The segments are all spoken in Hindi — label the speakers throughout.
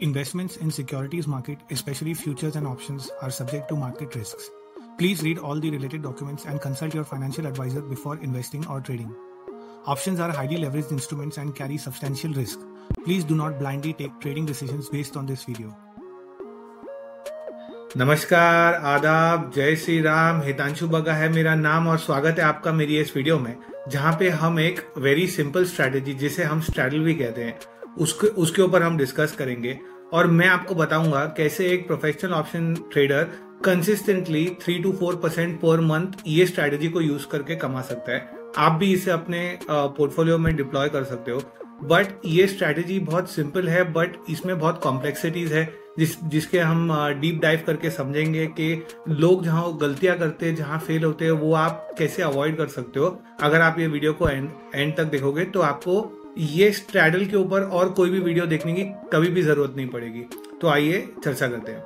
Speaker 1: Investments in securities market, especially futures and options, are subject to market risks. Please read all the related documents and consult your financial advisor before investing or trading. Options are highly leveraged instruments and carry substantial risk. Please do not blindly take trading decisions based on this video. नमस्कार आदाब जय श्री राम हितांशु बगा है मेरा नाम और स्वागत है आपका मेरी इस वीडियो में जहाँ पे हम एक वेरी सिंपल स्ट्रैटेजी जिसे हम स्ट्रैटल भी कहते हैं उसके उसके ऊपर हम डिस्कस करेंगे और मैं आपको बताऊंगा कैसे एक professional option trader consistently three two four percent पर मंथ ये स्ट्रेटेजी को यूज करके कमा सकता है आप भी इसे अपने पोर्टफोलियो में डिप्लॉय कर सकते हो बट ये स्ट्रेटेजी बहुत सिंपल है बट इसमें बहुत कॉम्प्लेक्सिटीज है जिस जिसके हम डीप डाइव करके समझेंगे कि लोग जहाँ गलतियां करते हैं जहां फेल होते हैं वो आप कैसे अवॉइड कर सकते हो अगर आप ये वीडियो को एंड एंड तक देखोगे तो आपको ये स्ट्रैडल के ऊपर और कोई भी वीडियो देखने की कभी भी जरूरत नहीं पड़ेगी तो आइए चर्चा करते हैं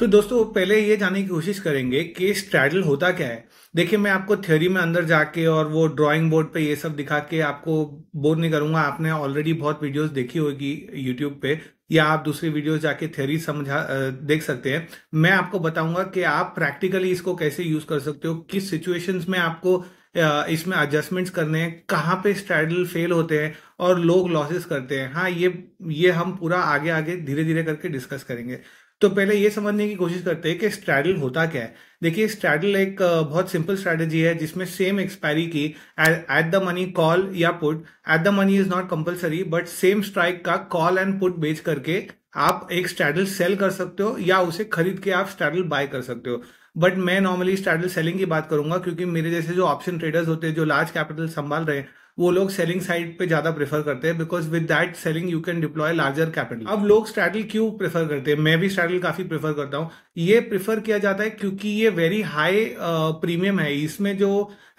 Speaker 1: तो दोस्तों पहले ये जानने की कोशिश करेंगे कि स्ट्रैडल होता क्या है देखिए मैं आपको थ्योरी में अंदर जाके और वो ड्राइंग बोर्ड पे ये सब दिखा के आपको बोर नहीं करूंगा आपने ऑलरेडी बहुत वीडियोस देखी होगी यूट्यूब पे या आप दूसरी वीडियो जाके थ्योरी समझा देख सकते हैं मैं आपको बताऊंगा कि आप प्रैक्टिकली इसको कैसे यूज कर सकते हो किस सिचुएशंस में आपको इसमें एडजस्टमेंट्स करने हैं कहाँ पे स्ट्रैडल फेल होते हैं और लोग लॉसेस करते हैं हाँ ये ये हम पूरा आगे आगे धीरे धीरे करके डिस्कस करेंगे तो पहले ये समझने की कोशिश करते हैं कि स्ट्रैडल होता क्या है देखिए स्ट्रैडल एक बहुत सिंपल स्ट्रैटेजी है जिसमें सेम एक्सपायरी की एट द मनी कॉल या put at the money is not compulsory but same strike का कॉल एंड पुट बेच करके आप एक स्ट्रैडल सेल कर सकते हो या उसे खरीद के आप स्ट्रैडल बाय कर सकते हो बट मैं नॉर्मली स्ट्रैडल सेलिंग की बात करूंगा क्योंकि मेरे जैसे जो ऑप्शन ट्रेडर्स होते हैं जो लार्ज कैपिटल संभाल रहे हैं वो लोग सेलिंग साइड पे ज्यादा प्रेफर करते हैं because with that selling you can deploy larger capital अब लोग स्ट्रैटल क्यों प्रेफर करते हैं मैं भी स्ट्रैटल काफी प्रेफर करता हूँ ये प्रेफर किया जाता है क्योंकि ये वेरी हाई प्रीमियम है इसमें जो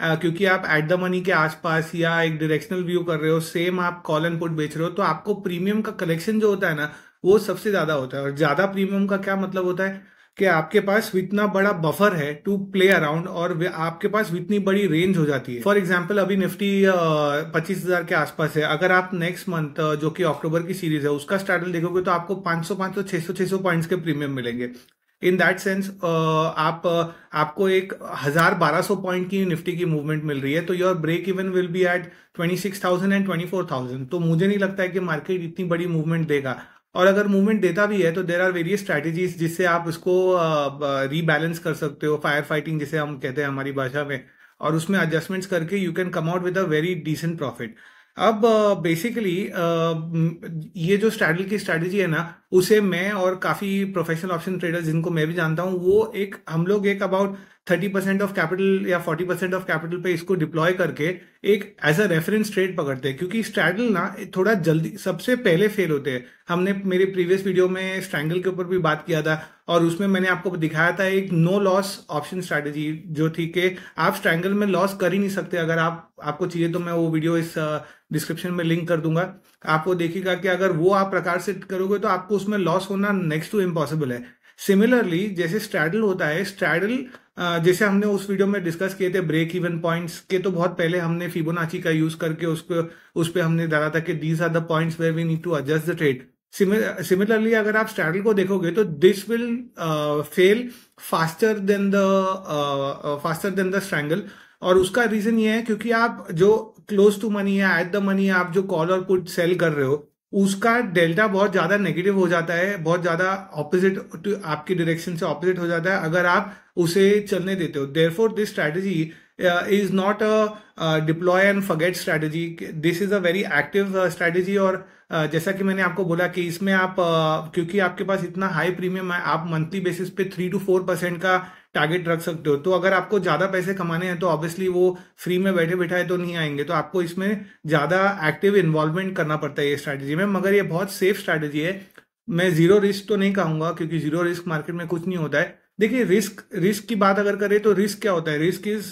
Speaker 1: uh, क्योंकि आप एट द मनी के आसपास या एक डायरेक्शनल व्यू कर रहे हो सेम आप कॉल एंड पुट बेच रहे हो तो आपको प्रीमियम का कलेक्शन जो होता है ना वो सबसे ज्यादा होता है और ज्यादा प्रीमियम का क्या मतलब होता है कि आपके पास इतना बड़ा बफर है टू प्ले अराउंड और आपके पास इतनी बड़ी रेंज हो जाती है फॉर एग्जाम्पल अभी निफ्टी पच्चीस हजार के आसपास है अगर आप नेक्स्ट मंथ जो कि अक्टूबर की सीरीज है उसका स्टार्टल देखोगे तो आपको पांच पांच सौ सौ छह सौ छह सौ पॉइंट के प्रीमियम मिलेंगे इन दैट सेंस आप uh, आपको एक हजार बारह सौ पॉइंट की निफ्टी की मूवमेंट मिल रही है तो your break even will be at twenty six thousand and twenty four thousand तो मुझे नहीं लगता है कि मार्केट इतनी बड़ी मूवमेंट देगा और अगर मूवमेंट देता भी है तो देर आर वेरियस स्ट्रेटेजीज जिससे आप उसको रीबैलेंस कर सकते हो फायर फाइटिंग जिसे हम कहते हैं हमारी भाषा में और उसमें एडजस्टमेंट्स करके you can come out with a very decent profit अब बेसिकली ये जो स्ट्रैडल की स्ट्रैटेजी है ना उसे मैं और काफ़ी प्रोफेशनल ऑप्शन ट्रेडर्स जिनको मैं भी जानता हूँ वो एक हम लोग एक about thirty percent of capital या फोर्टी परसेंट ऑफ कैपिटल पे इसको डिप्लॉय करके एक एज अ रेफरेंस ट्रेड पकड़ते हैं क्योंकि स्ट्रैगल ना थोड़ा जल्दी सबसे पहले फेल होते हैं हमने मेरे प्रीवियस वीडियो में स्ट्रैंगल के ऊपर भी बात किया था और उसमें मैंने आपको दिखाया था एक नो लॉस ऑप्शन स्ट्रैटेजी जो थी कि आप स्ट्रैंगल में लॉस कर ही नहीं सकते अगर आप आपको चाहिए तो मैं वो वीडियो इस डिस्क्रिप्शन में लिंक कर दूंगा आपको देखिएगा कि अगर वो आप प्रकार से करोगे तो आपको उसमें लॉस होना नेक्स्ट टू इम्पॉसिबल है सिमिलरली जैसे स्ट्रैडल होता है स्ट्रैडल जैसे हमने उस वीडियो में डिस्कस किए थे ब्रेक इवन पॉइंट्स के तो बहुत पहले हमने फिबोनाची का यूज करके उसको उस पर हमने डाला था कि these are the points where we need to adjust the trade similarly अगर आप स्ट्रैडल को देखोगे तो this will fail faster than the faster than the strangle और उसका रीजन ये है क्योंकि आप जो क्लोज टू मनी है एट द मनी आप जो कॉल और पुट सेल कर रहे हो उसका डेल्टा बहुत ज़्यादा नेगेटिव हो जाता है बहुत ज़्यादा ऑपोजिट आपके डायरेक्शन से ऑपोजिट हो जाता है अगर आप उसे चलने देते हो therefore this strategy is not a deploy and forget strategy this is a very active strategy और uh, जैसा कि मैंने आपको बोला कि इसमें आप uh, क्योंकि आपके पास इतना हाई प्रीमियम है आप मंथली बेसिस पे थ्री टू फोर परसेंट का टारगेट रख सकते हो तो अगर आपको ज्यादा पैसे कमाने हैं तो ऑब्वियसली वो फ्री में बैठे बैठाए तो नहीं आएंगे तो आपको इसमें ज्यादा एक्टिव इन्वॉल्वमेंट करना पड़ता है ये स्ट्रैटेजी में मगर ये बहुत सेफ स्ट्रैटेजी है मैं जीरो रिस्क तो नहीं कहूंगा क्योंकि जीरो रिस्क मार्केट में कुछ नहीं होता है देखिए रिस्क रिस्क की बात अगर करें तो रिस्क क्या होता है risk is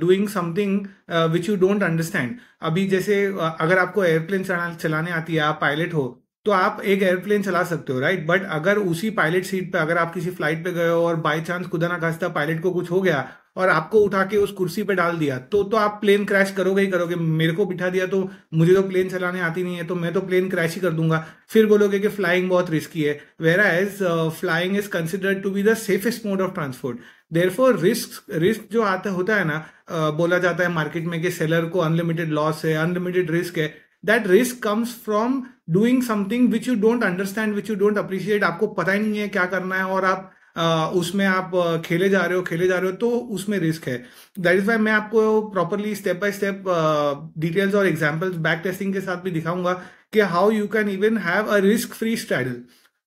Speaker 1: doing something which you don't understand अभी जैसे uh, अगर आपको एयरप्लेन चलाने आती है आप पायलट हो तो आप एक एयरप्लेन चला सकते हो राइट बट अगर उसी पायलट सीट पे अगर आप किसी फ्लाइट पे गए हो और बाय चांस खुदा ना खास्ता पायलट को कुछ हो गया और आपको उठा के उस कुर्सी पे डाल दिया तो तो आप प्लेन क्रैश करोगे ही करोगे मेरे को बिठा दिया तो मुझे तो प्लेन चलाने आती नहीं है तो मैं तो प्लेन क्रैश ही कर दूंगा फिर बोलोगे कि फ्लाइंग बहुत रिस्की है whereas flying is considered to be the safest mode of transport therefore risk risk जो आता होता है ना uh, बोला जाता है मार्केट में कि सेलर को अनलिमिटेड लॉस है अनलिमिटेड रिस्क है that risk comes from doing something which you don't understand which you don't appreciate आपको पता ही नहीं है क्या करना है और आप उसमें आप खेले जा रहे हो खेले जा रहे हो तो उसमें रिस्क है दैट इज वाई मैं आपको properly step by step details और एग्जाम्पल्स बैक टेस्टिंग के साथ भी दिखाऊंगा कि how you can even have a risk free straddle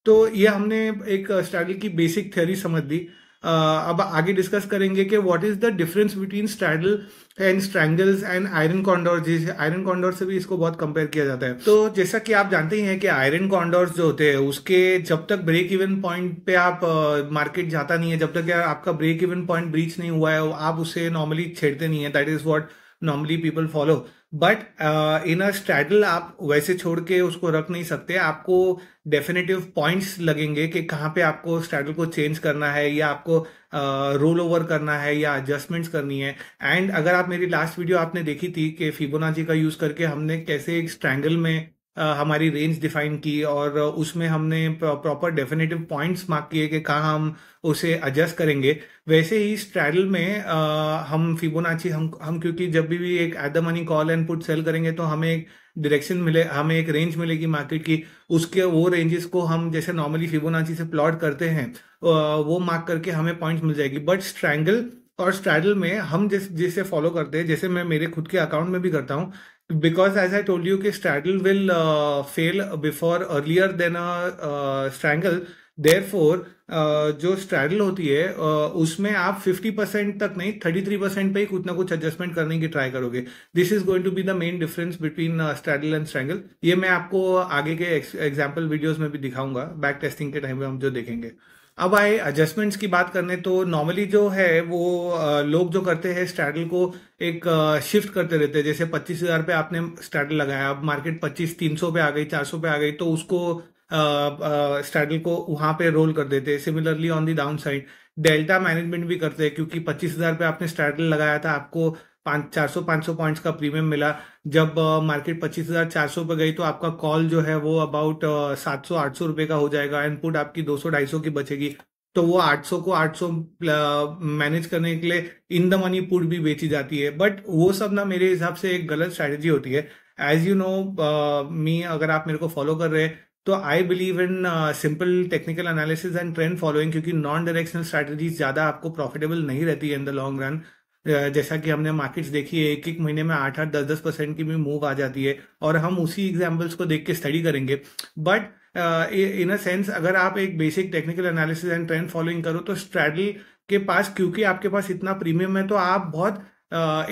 Speaker 1: तो ये हमने एक स्ट्रैडल की बेसिक थ्योरी समझ दी uh, अब आगे डिस्कस करेंगे कि what is the difference between straddle and strangles and iron condor जिस आयरन कॉन्डोर से भी इसको बहुत कंपेयर किया जाता है तो जैसा कि आप जानते ही हैं कि आयरन कॉन्डोर जो होते हैं उसके जब तक ब्रेक इवन पॉइंट पे आप मार्केट जाता नहीं है जब तक आपका ब्रेक इवन पॉइंट ब्रीच नहीं हुआ है आप उसे नॉर्मली छेड़ते नहीं है that is what normally people follow but in a straddle आप वैसे छोड़ के उसको रख नहीं सकते आपको डेफिनेटिव पॉइंट्स लगेंगे कि कहाँ पे आपको स्ट्रैडल को चेंज करना है या आपको रोल uh, ओवर करना है या एडजस्टमेंट्स करनी है एंड अगर आप मेरी लास्ट वीडियो आपने देखी थी कि फिबोनाची का यूज करके हमने कैसे एक स्ट्रैंगल में हमारी रेंज डिफाइन की और उसमें हमने प्रॉपर डेफिनेटिव पॉइंट्स मार्क किए कि कहाँ हम उसे एडजस्ट करेंगे वैसे ही स्ट्रैडल में हम फिबोनाची हम हम क्योंकि जब भी एक at the money call and put sell करेंगे तो हमें एक डायरेक्शन मिले हमें एक रेंज मिलेगी मार्केट की उसके वो रेंजेस को हम जैसे नॉर्मली फिबोनाची से प्लॉट करते हैं वो मार्क करके हमें पॉइंट्स मिल जाएगी बट स्ट्रैंगल और स्ट्रैडल में हम जिस जिसे फॉलो करते हैं जैसे मैं मेरे खुद के अकाउंट में भी करता हूँ because as I told you, straddle will uh, fail before earlier than a uh, strangle. Therefore uh, जो स्ट्रैडल होती है uh, उसमें आप 50 परसेंट तक नहीं 33 परसेंट पे ही कुछ ना कुछ एडजस्टमेंट करने की ट्राई करोगे this is going to be the main difference between straddle and strangle ये मैं आपको आगे के एग्जाम्पल वीडियोज में भी दिखाऊंगा बैक टेस्टिंग के टाइम में हम जो देखेंगे अब आए एडजस्टमेंट्स की बात करने तो नॉर्मली जो है वो लोग जो करते हैं स्ट्रैडल को एक शिफ्ट करते रहते हैं जैसे पच्चीस हजार पे आपने स्ट्रैडल लगाया अब मार्केट पच्चीस तीन सौ पे आ गई चार सौ पे आ गई तो उसको स्ट्रैडल को वहां पे रोल कर देते हैं similarly on the downside delta management भी करते हैं क्योंकि पच्चीस हजार पे आपने स्ट्रैडल लगाया था आपको चार सौ पांच सौ पॉइंट्स का प्रीमियम मिला जब मार्केट पच्चीस हजार चार सौ पर गई तो आपका कॉल जो है वो अबाउट सात सौ आठ सौ रुपए का हो जाएगा एंड पुट आपकी दो सौ ढाई सौ की बचेगी तो वो 800 को 800 मैनेज करने के लिए इन द मनी पुट भी बेची जाती है बट वो सब ना मेरे हिसाब से एक गलत स्ट्रैटेजी होती है एज यू नो मी अगर आप मेरे को फॉलो कर रहे हैं तो I believe in simple technical analysis and trend following क्योंकि नॉन डायरेक्शनल स्ट्रैटेजीज ज़्यादा आपको प्रॉफिटेबल नहीं रहती है इन द लॉन्ग रन जैसा कि हमने मार्केट्स देखी है एक एक महीने में आठ आठ दस दस परसेंट की भी मूव आ जाती है और हम उसी एग्जाम्पल्स को देख के स्टडी करेंगे बट इन अ सेंस अगर आप एक basic technical analysis and trend following करो तो स्ट्रैडल के पास क्योंकि आपके पास इतना प्रीमियम है तो आप बहुत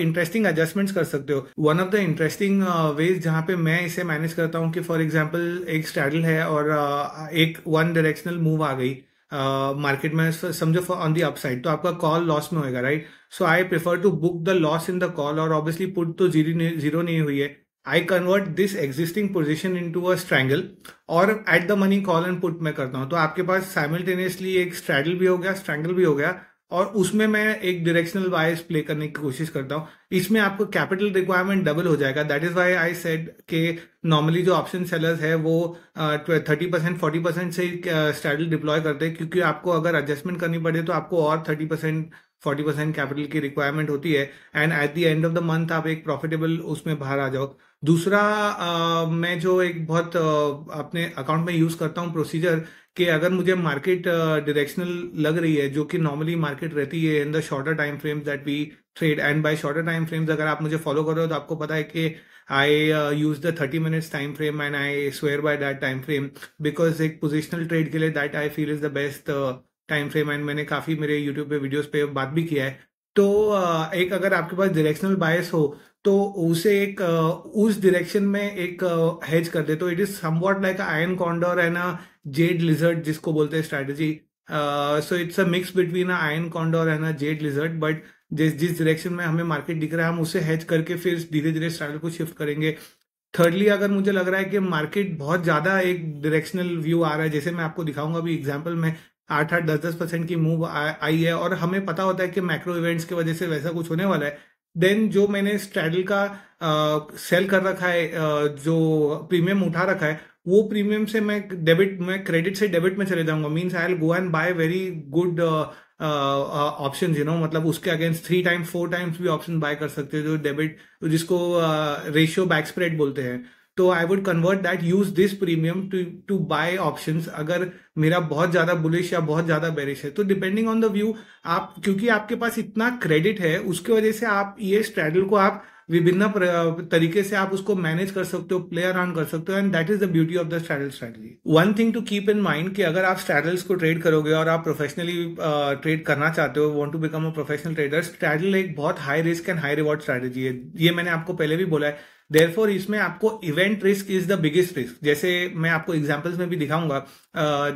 Speaker 1: इंटरेस्टिंग uh, एडजस्टमेंट्स कर सकते हो one of the interesting ways जहाँ पे मैं इसे मैनेज करता हूँ कि फॉर एग्जाम्पल एक स्ट्रैडल है और uh, एक वन डायरेक्शनल मूव आ गई मार्केट uh, में समझो ऑन दी अपसाइड तो आपका कॉल लॉस में होएगा right right? So I prefer to book the loss in the call और ऑब्वियसली पुट तो जीरो नहीं हुई है I convert this existing position into a strangle और at the money call and put मैं करता हूँ तो आपके पास साइमल्टेनियसली एक स्ट्रैडल भी हो गया स्ट्रैंगल भी हो गया और उसमें मैं एक डिरेक्शनल वाइज प्ले करने की कोशिश करता हूँ इसमें आपको कैपिटल रिक्वायरमेंट डबल हो जाएगा that is why I said के नॉर्मली जो ऑप्शन सेलर्स है वो थर्टी परसेंट फोर्टी परसेंट से स्ट्रैडल डिप्लॉय करते हैं क्योंकि आपको अगर एडजस्टमेंट करनी पड़े तो आपको और thirty percent forty percent capital की रिक्वायरमेंट होती है and at the end of the month आप एक प्रॉफिटेबल उसमें बाहर आ जाओ दूसरा आ, मैं जो एक बहुत आ, अपने अकाउंट में यूज करता हूँ प्रोसीजर कि अगर मुझे मार्केट डायरेक्शनल लग रही है जो कि नॉर्मली मार्केट रहती है in the shorter time frame that we trade and by shorter time frames अगर आप मुझे फॉलो कर रहे हो तो आपको पता है कि I use the thirty minutes time frame and I swear by that time frame because एक पोजिशनल ट्रेड के लिए that I feel is the best time frame and मैंने काफ़ी मेरे यूट्यूब पे वीडियोस पे बात भी किया है तो एक अगर आपके पास डायरेक्शनल बायस हो तो उसे एक उस डायरेक्शन में एक हेज कर दे तो it is somewhat like iron condor and a jade lizard जिसको बोलते हैं strategy so it's a mix between a iron condor and a jade lizard but जिस जिस डायरेक्शन में हमें मार्केट दिख रहा है हम उसे हेज करके फिर धीरे धीरे स्ट्रैटल को शिफ्ट करेंगे थर्डली अगर मुझे लग रहा है कि मार्केट बहुत ज़्यादा एक डायरेक्शनल व्यू आ रहा है जैसे मैं आपको दिखाऊंगा अभी एग्जाम्पल में आठ आठ दस दस परसेंट की मूव आई है और हमें पता होता है कि मैक्रो इवेंट्स की वजह से वैसा कुछ होने वाला है देन जो मैंने स्ट्रैडल का सेल कर रखा है आ, जो प्रीमियम उठा रखा है वो प्रीमियम से मैं डेबिट मैं क्रेडिट से डेबिट में चले जाऊंगा means I'll go and buy very good option you know मतलब उसके against three times four times भी ऑप्शन बाय कर सकते हो जो डेबिट जिसको रेशियो बैक स्प्रेड बोलते हैं तो I would convert that use this premium to to buy option अगर मेरा बहुत ज्यादा बुलिश या बहुत ज्यादा बेरिश है तो डिपेंडिंग ऑन द व्यू आप क्योंकि आपके पास इतना क्रेडिट है उसके वजह से आप ये स्ट्रैडल को आप विभिन्न तरीके से आप उसको मैनेज कर सकते हो प्ले अराउंड कर सकते हो and that is the beauty of the straddle strategy one thing to keep in mind कि अगर आप स्ट्रैडल्स को ट्रेड करोगे और आप प्रोफेशनली ट्रेड करना चाहते हो want to become a professional trader straddle एक बहुत high risk and high reward strategy है ये मैंने आपको पहले भी बोला है देयरफॉर इसमें आपको event risk is the biggest risk जैसे मैं आपको एग्जांपल्स में भी दिखाऊंगा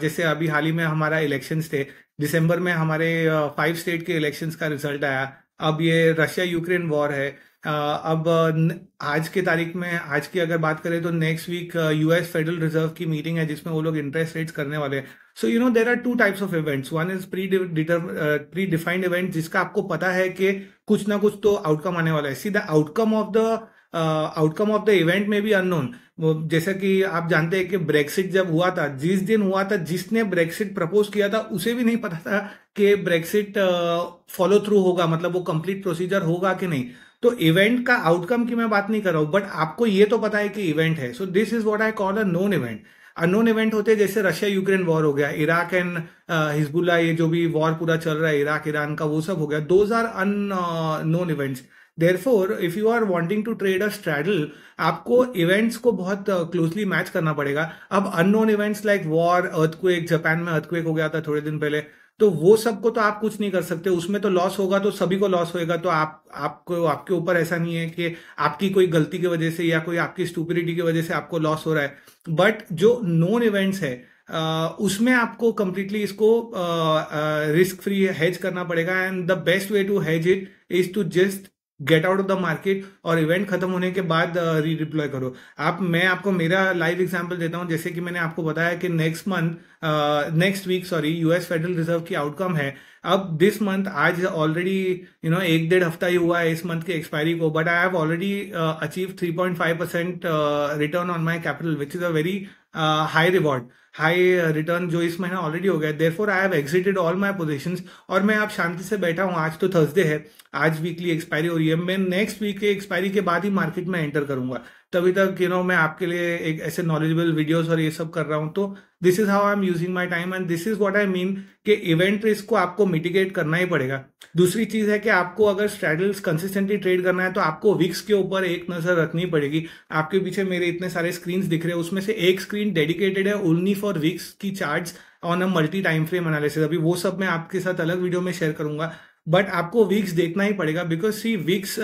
Speaker 1: जैसे अभी हाल ही में हमारा इलेक्शन थे दिसंबर में हमारे फाइव स्टेट के इलेक्शन का रिजल्ट आया अब ये रशिया यूक्रेन वॉर है अब आज के तारीख में आज की अगर बात करें तो next week US federal reserve की मीटिंग है जिसमें वो लोग इंटरेस्ट रेट्स करने वाले हैं so you know there are two types of events one is pre predefined event जिसका आपको पता है कि कुछ ना कुछ तो आउटकम आने वाला है see the outcome of the outcome of the event में भी अननोन जैसा कि आप जानते हैं कि ब्रेक्सिट जब हुआ था जिस दिन हुआ था जिसने ब्रेक्सिट प्रपोज किया था उसे भी नहीं पता था कि ब्रेक्सिट फॉलो थ्रू होगा मतलब वो कंप्लीट प्रोसीजर होगा कि नहीं तो इवेंट का आउटकम की मैं बात नहीं कर रहा हूं बट आपको ये तो पता है कि इवेंट है so this is what I call a known event unknown event होते हैं जैसे रशिया यूक्रेन वॉर हो गया इराक एंड हिजबुल्ला ये जो भी वॉर पूरा चल रहा है इराक ईरान का वो सब हो गया those are unknown events therefore if you are wanting to trade a straddle आपको इवेंट्स को बहुत क्लोजली uh, मैच करना पड़ेगा अब unknown events like war earthquake Japan में अर्थक्वेक हो गया था थोड़े दिन पहले तो वो सबको तो आप कुछ नहीं कर सकते उसमें तो लॉस होगा तो सभी को लॉस होएगा तो आप आपको आपके ऊपर ऐसा नहीं है कि आपकी कोई गलती की वजह से या कोई आपकी स्टूपिडिटी की वजह से आपको लॉस हो रहा है बट जो नोन इवेंट्स है Uh, उसमें आपको कंप्लीटली इसको रिस्क फ्री हैज करना पड़ेगा and the best way to hedge it is to just get out of the market और इवेंट खत्म होने के बाद री डिप्लॉय करो आप मैं आपको मेरा लाइव एग्जाम्पल देता हूं जैसे कि मैंने आपको बताया कि next month next week sorry US federal reserve की आउटकम है अब दिस मंथ आज ऑलरेडी यू नो एक डेढ़ हफ्ता ही हुआ है इस मंथ के एक्सपायरी को but I have already achieve three point five percent return on my capital which is a very high reward high return uh, जो इस महीना ऑलरेडी हो गया for I have exited all my position और मैं आप शांति से बैठा हूँ आज तो थर्सडे है आज वीकली एक्सपायरी हो रही है मैं नेक्स्ट वीक के एक्सपायरी के बाद ही मार्केट में एंटर करूंगा तभी तक यू नो मैं आपके लिए एक ऐसे नॉलेजेबल वीडियोज और ये सब कर रहा हूँ तो this is how I am using my time and this is what I mean कि इवेंट रिस्क को आपको मिटिगेट करना ही पड़ेगा दूसरी चीज है कि आपको अगर स्ट्रेडल्स कंसिस्टेंटली ट्रेड करना है तो आपको विक्स के ऊपर एक नजर रखनी पड़ेगी आपके पीछे मेरे इतने सारे स्क्रीन दिख रहे हैं उसमें से एक स्क्रीन डेडिकेटेड है ओनली फॉर विक्स की charts on a multi time frame analysis अभी वो सब मैं आपके साथ अलग वीडियो में शेयर करूंगा बट आपको विक्स देखना ही पड़ेगा बिकॉज सी विक्स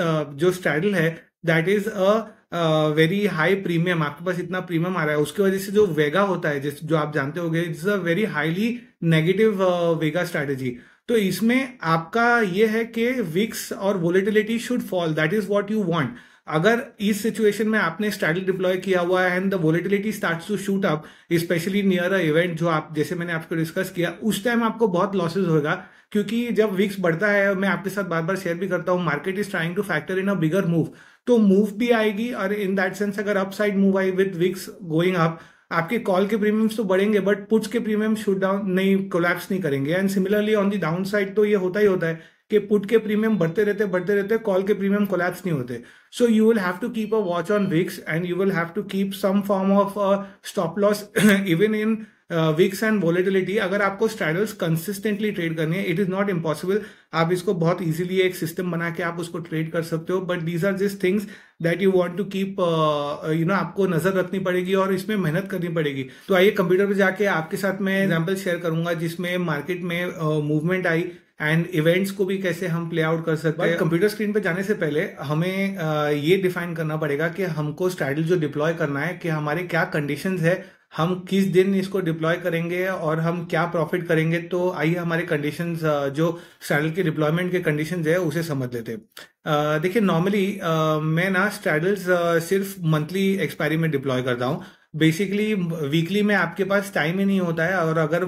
Speaker 1: जो स्ट्रेडल है that is a very high premium आपके पास इतना प्रीमियम आ रहा है उसकी वजह से जो वेगा होता है जिस जो आप जानते हो गए it's a very highly negative vega strategy तो इसमें आपका ये है कि विक्स और volatility should fall that is what you want अगर इस सिचुएशन में आपने स्ट्रैटल डिप्लॉय किया हुआ है and the volatility start to shoot up specially near a event जो आप जैसे मैंने आपको डिस्कस किया उस टाइम आपको बहुत लॉसेज होगा क्योंकि जब विक्स बढ़ता है मैं आपके साथ बार बार शेयर भी करता हूँ market is trying to factor in a bigger move तो मूव भी आएगी और इन दैट सेंस अगर अपसाइड मूव आई विद विक्स गोइंग अप आपके कॉल के प्रीमियम्स तो बढ़ेंगे बट पुट्स के प्रीमियम शूट डाउन नहीं कोलैप्स नहीं करेंगे and similarly on the downside तो ये होता ही होता है कि पुट के प्रीमियम बढ़ते रहते बढ़ते रहते कॉल के प्रीमियम कोलैप्स नहीं होते so you will have to keep a watch on VIX and you will have to keep some form of stop loss even in VIX and volatility अगर आपको स्ट्रैडल्स कंसिस्टेंटली ट्रेड करनी है इट इज नॉट इम्पॉसिबल आप इसको बहुत इजीली एक सिस्टम बना के आप उसको ट्रेड कर सकते हो बट दीज आर जिस things that you want to keep you know आपको नजर रखनी पड़ेगी और इसमें मेहनत करनी पड़ेगी तो आइए कंप्यूटर पर जाके आपके साथ मैं एग्जाम्पल शेयर करूंगा जिसमें मार्केट में movement uh, I and events को भी कैसे हम प्ले आउट कर सकते हैं कंप्यूटर स्क्रीन पर जाने से पहले हमें uh, ये डिफाइन करना पड़ेगा कि हमको स्ट्रैडल जो डिप्लॉय करना है कि हमारे क्या कंडीशंस है हम किस दिन इसको डिप्लॉय करेंगे और हम क्या प्रॉफिट करेंगे तो आइए हमारे कंडीशन जो स्ट्रैडल के डिप्लॉयमेंट के कंडीशन है उसे समझ लेते देखिए नॉर्मली मैं ना स्ट्रैडल्स सिर्फ मंथली एक्सपायरी में डिप्लॉय करता हूँ बेसिकली वीकली में आपके पास टाइम ही नहीं होता है और अगर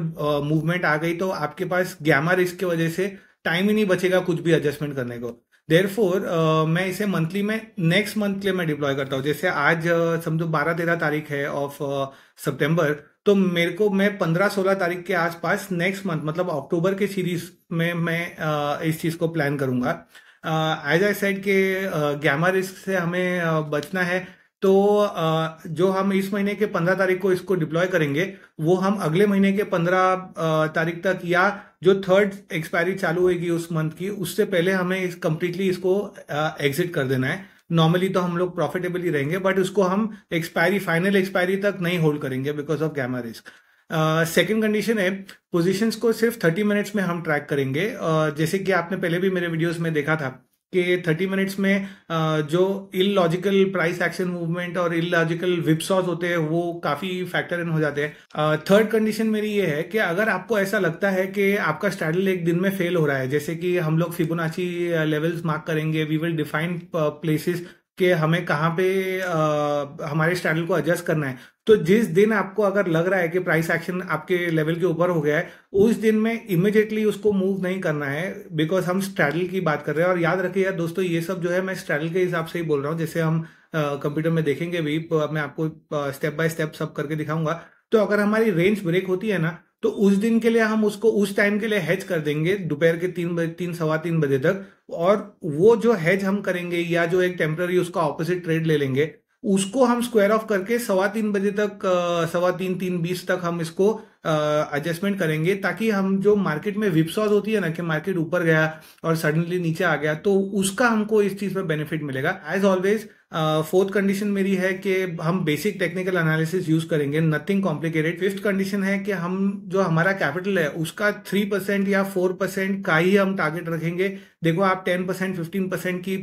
Speaker 1: मूवमेंट आ गई तो आपके पास गैमा रिस्क की वजह से टाइम ही नहीं बचेगा कुछ भी एडजस्टमेंट करने को देर फोर uh, मैं इसे मंथली में नेक्स्ट मंथ के लिए मैं डिप्लॉय करता हूँ जैसे आज uh, समझो बारह तेरह तारीख है ऑफ सितंबर uh, तो मेरे को मैं पंद्रह सोलह तारीख के आसपास नेक्स्ट मंथ मतलब अक्टूबर के सीरीज में मैं uh, इस चीज को प्लान करूंगा एज आई सेड के गैमा रिस्क से हमें uh, बचना है तो जो हम इस महीने के पंद्रह तारीख को इसको डिप्लॉय करेंगे वो हम अगले महीने के पंद्रह तारीख तक या जो थर्ड एक्सपायरी चालू होगी उस मंथ की उससे पहले हमें इस कंप्लीटली इसको एग्जिट कर देना है नॉर्मली तो हम लोग प्रॉफिटेबली रहेंगे बट उसको हम एक्सपायरी फाइनल एक्सपायरी तक नहीं होल्ड करेंगे because of gamma risk second condition है पोजिशन को सिर्फ थर्टी मिनट्स में हम ट्रैक करेंगे uh, जैसे कि आपने पहले भी मेरे वीडियोज में देखा था कि थर्टी मिनट्स में जो इलॉजिकल प्राइस एक्शन मूवमेंट और इलॉजिकल विप्सॉज होते हैं वो काफ़ी फैक्टर इन हो जाते हैं थर्ड कंडीशन मेरी ये है कि अगर आपको ऐसा लगता है कि आपका स्ट्रैडल एक दिन में फेल हो रहा है जैसे कि हम लोग फिबोनाची लेवल्स मार्क करेंगे वी विल डिफाइन प्लेसेस के हमें कहाँ पे आ, हमारे स्टैंडल को एडजस्ट करना है तो जिस दिन आपको अगर लग रहा है कि प्राइस एक्शन आपके लेवल के ऊपर हो गया है उस दिन में इमिडिएटली उसको मूव नहीं करना है बिकॉज हम स्ट्रैडल की बात कर रहे हैं और याद रखिए यार दोस्तों ये सब जो है मैं स्ट्रैडल के हिसाब से ही बोल रहा हूँ जैसे हम कंप्यूटर में देखेंगे भी मैं आपको स्टेप बाय स्टेप सब करके दिखाऊंगा तो अगर हमारी रेंज ब्रेक होती है ना तो उस दिन के लिए हम उसको उस टाइम के लिए हैज कर देंगे दोपहर के तीन बजे तीन सवा तीन बजे तक और वो जो हैज हम करेंगे या जो एक टेम्पररी उसका ऑपोजिट ट्रेड ले लेंगे उसको हम स्क्वायर ऑफ करके सवा तीन बजे तक सवा तीन तीन बीस तक हम इसको एडजस्टमेंट करेंगे ताकि हम जो मार्केट में विपसॉज होती है ना कि मार्केट ऊपर गया और सडनली नीचे आ गया तो उसका हमको इस चीज में बेनिफिट मिलेगा एज ऑलवेज फोर्थ कंडीशन मेरी है कि हम बेसिक टेक्निकल एनालिसिस यूज करेंगे नथिंग कॉम्प्लिकेटेड फिफ्थ कंडीशन है कि हम जो हमारा कैपिटल है उसका थ्री परसेंट या फोर परसेंट का ही हम टारगेट रखेंगे देखो आप टेन परसेंट फिफ्टीन परसेंट की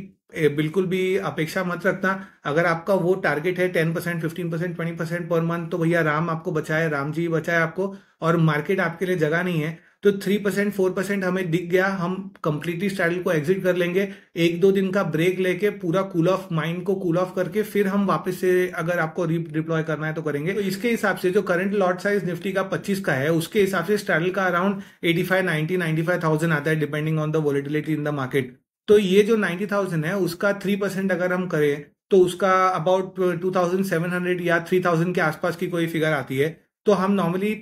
Speaker 1: बिल्कुल भी अपेक्षा मत रखना अगर आपका वो टारगेट है ten percent fifteen percent twenty percent पर मंथ तो भैया राम आपको बचाए राम जी बचाए आपको और मार्केट आपके लिए जगह नहीं है तो थ्री परसेंट फोर परसेंट हमें दिख गया हम कंप्लीटली स्ट्रैटल को एग्जिट कर लेंगे एक दो दिन का ब्रेक लेके पूरा कूल ऑफ माइंड को कूल ऑफ करके फिर हम वापस से अगर आपको डिप्लॉय करना है तो करेंगे तो इसके हिसाब से जो करंट लॉट साइज निफ्टी का पच्चीस का है उसके हिसाब से स्ट्रैटल का around eighty five ninety ninety five thousand आता है depending on the volatility in the market तो ये जो नाइन्टी थाउजेंड है उसका थ्री परसेंट अगर हम करें तो उसका about two thousand seven hundred या थ्री थाउजेंड के आसपास की कोई फिगर आती है तो हम नॉर्मली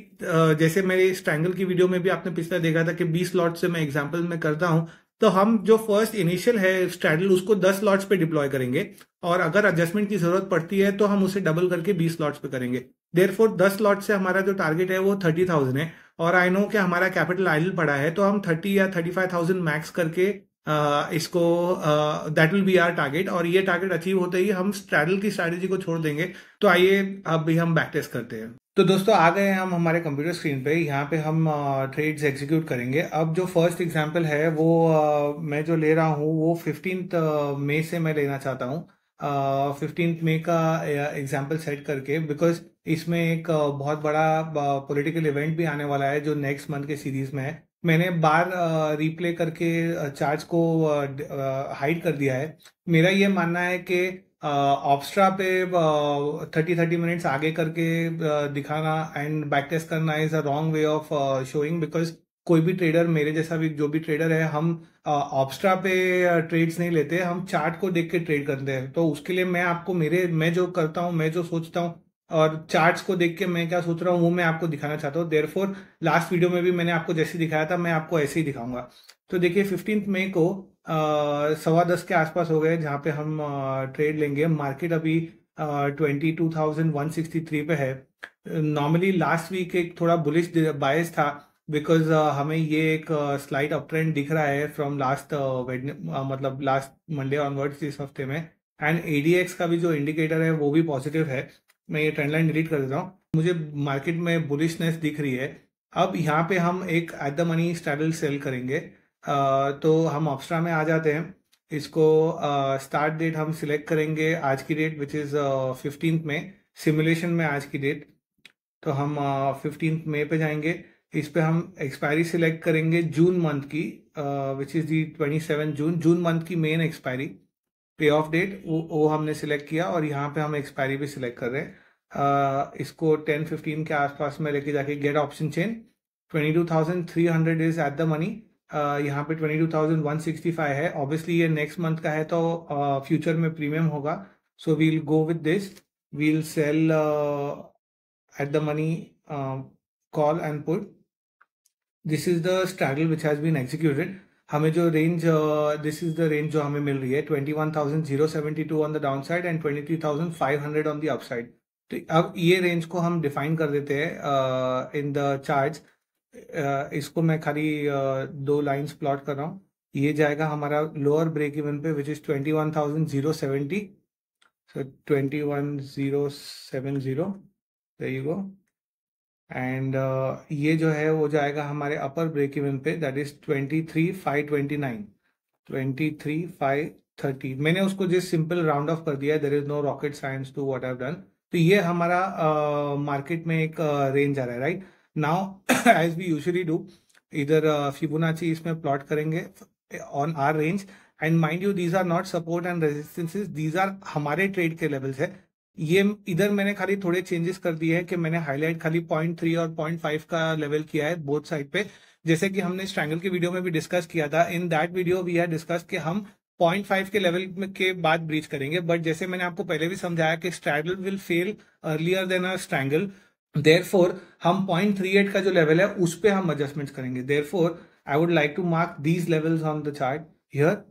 Speaker 1: जैसे मेरे स्ट्रैंगल की वीडियो में भी आपने पिछला देखा था कि बीस लॉट से मैं एग्जाम्पल में करता हूँ तो हम जो फर्स्ट इनिशियल है स्ट्रैडल उसको दस लॉट्स पे डिप्लॉय करेंगे और अगर एडजस्टमेंट की जरूरत पड़ती है तो हम उसे डबल करके बीस लॉट्स पे करेंगे देर फोर दस लॉट से हमारा जो टारगेट है वो थर्टी थाउजेंड है और आई नो कि हमारा कैपिटल आइडल पड़ा है तो हम थर्टी या थर्टी फाइव थाउजेंड मैक्स करके इसको that will be our target और ये टारगेट अचीव होते ही हम स्ट्रैडल की स्ट्रैटेजी को छोड़ देंगे तो आइए अब भी हम बैक टेस्ट करते हैं तो दोस्तों आ गए हम हमारे कंप्यूटर स्क्रीन पे यहाँ पे हम ट्रेड्स एग्जीक्यूट करेंगे अब जो फर्स्ट एग्जांपल है वो मैं जो ले रहा हूँ वो फिफ्टींथ मे से मैं लेना चाहता हूँ फिफ्टींथ मे का एग्जाम्पल सेट करके बिकॉज इसमें एक बहुत बड़ा पॉलिटिकल इवेंट भी आने वाला है जो नेक्स्ट मंथ के सीरीज में है मैंने बार रिप्ले करके चार्ज को हाइड कर दिया है मेरा ये मानना है कि ऑप्स्ट्रा पे थर्टी थर्टी मिनट्स आगे करके दिखाना एंड बैक टेस्ट करना is a wrong way of showing because कोई भी ट्रेडर मेरे जैसा भी जो भी ट्रेडर है हम ऑप्स्ट्रा पे ट्रेड्स नहीं लेते हम चार्ट को देख के ट्रेड करते हैं तो उसके लिए मैं आपको मेरे मैं जो करता हूँ मैं जो सोचता हूँ और चार्ट्स को देख के मैं क्या सोच रहा हूँ वो मैं आपको दिखाना चाहता हूँ देरफोर लास्ट वीडियो में भी मैंने आपको जैसे दिखाया था मैं आपको ऐसे ही दिखाऊंगा तो देखिए फिफ्टींथ मई को सवा दस के आसपास हो गए जहाँ पे हम ट्रेड लेंगे मार्केट अभी twenty two thousand one sixty three पे है नॉर्मली लास्ट वीक एक थोड़ा बुलिश बायस था बिकॉज uh, हमें ये एक स्लाइट अप ट्रेंड दिख रहा है फ्रॉम लास्ट मतलब लास्ट मंडे ऑनवर्ड्स इस हफ्ते में एंड एडीएक्स का भी जो इंडिकेटर है वो भी पॉजिटिव है मैं ये ट्रेंड लाइन डिलीट कर देता हूँ मुझे मार्केट में बुलिशनेस दिख रही है अब यहाँ पे हम एक at the money straddle sell करेंगे आ, तो हम ऑप्स्ट्रा में आ जाते हैं इसको स्टार्ट डेट हम सिलेक्ट करेंगे आज की डेट विच इज़ फिफ्टींथ में सिमुलेशन में आज की डेट तो हम फिफ्टींथ मई पे जाएंगे इस पे हम एक्सपायरी सिलेक्ट करेंगे जून मंथ की which is the twenty seven June June month की मेन एक्सपायरी पे ऑफ डेट वो, हमने सिलेक्ट किया और यहाँ पे हम एक्सपायरी भी सिलेक्ट कर रहे हैं इसको टेन फिफ्टीन के आसपास में लेके जाके get option chain twenty two thousand three hundred is at the money यहाँ पे twenty two thousand one sixty five है ऑब्वियसली ये नेक्स्ट मंथ का है तो फ्यूचर uh, में प्रीमियम होगा so we'll go with this we'll sell at the money call and put this is the straddle which has been executed हमें जो range this is the range जो हमें मिल रही है twenty one thousand zero seventy two on the downside and twenty three thousand five hundred on the upside तो अब ये रेंज को हम डिफाइन कर देते हैं इन द चार्ज इसको मैं खाली uh, दो लाइंस प्लॉट कर रहा हूँ ये जाएगा हमारा लोअर ब्रेक इवन पे which is twenty one thousand zero seventy so twenty one zero seven zero and uh, ये जो है वो जाएगा हमारे अपर ब्रेक इवन पे that is twenty three five twenty nine twenty three five thirty मैंने उसको जिस सिंपल राउंड ऑफ कर दिया है there is no rocket science to what done तो ये हमारा मार्केट uh, में एक रेंज uh, आ रहा है right now as we usually do इधर फिबुनाची uh, इसमें प्लॉट करेंगे on our range and mind you these are not support and resistances these are हमारे ट्रेड के लेवल्स है ये इधर मैंने खाली थोड़े चेंजेस कर दिए हैं कि मैंने हाईलाइट खाली पॉइंट थ्री और पॉइंट फाइव का लेवल किया है बोथ साइड पे जैसे कि हमने स्ट्रैंगल के वीडियो में भी डिस्कस किया था in that video we are discuss कि हम पॉइंट फाइव के लेवल के बाद ब्रीच करेंगे बट जैसे मैंने आपको पहले भी समझाया कि straddle will fail earlier than a strangle there हम पॉइंट थ्री एट का जो लेवल है उस पर हम एडजस्टमेंट करेंगे there I would like to mark these levels on the chart here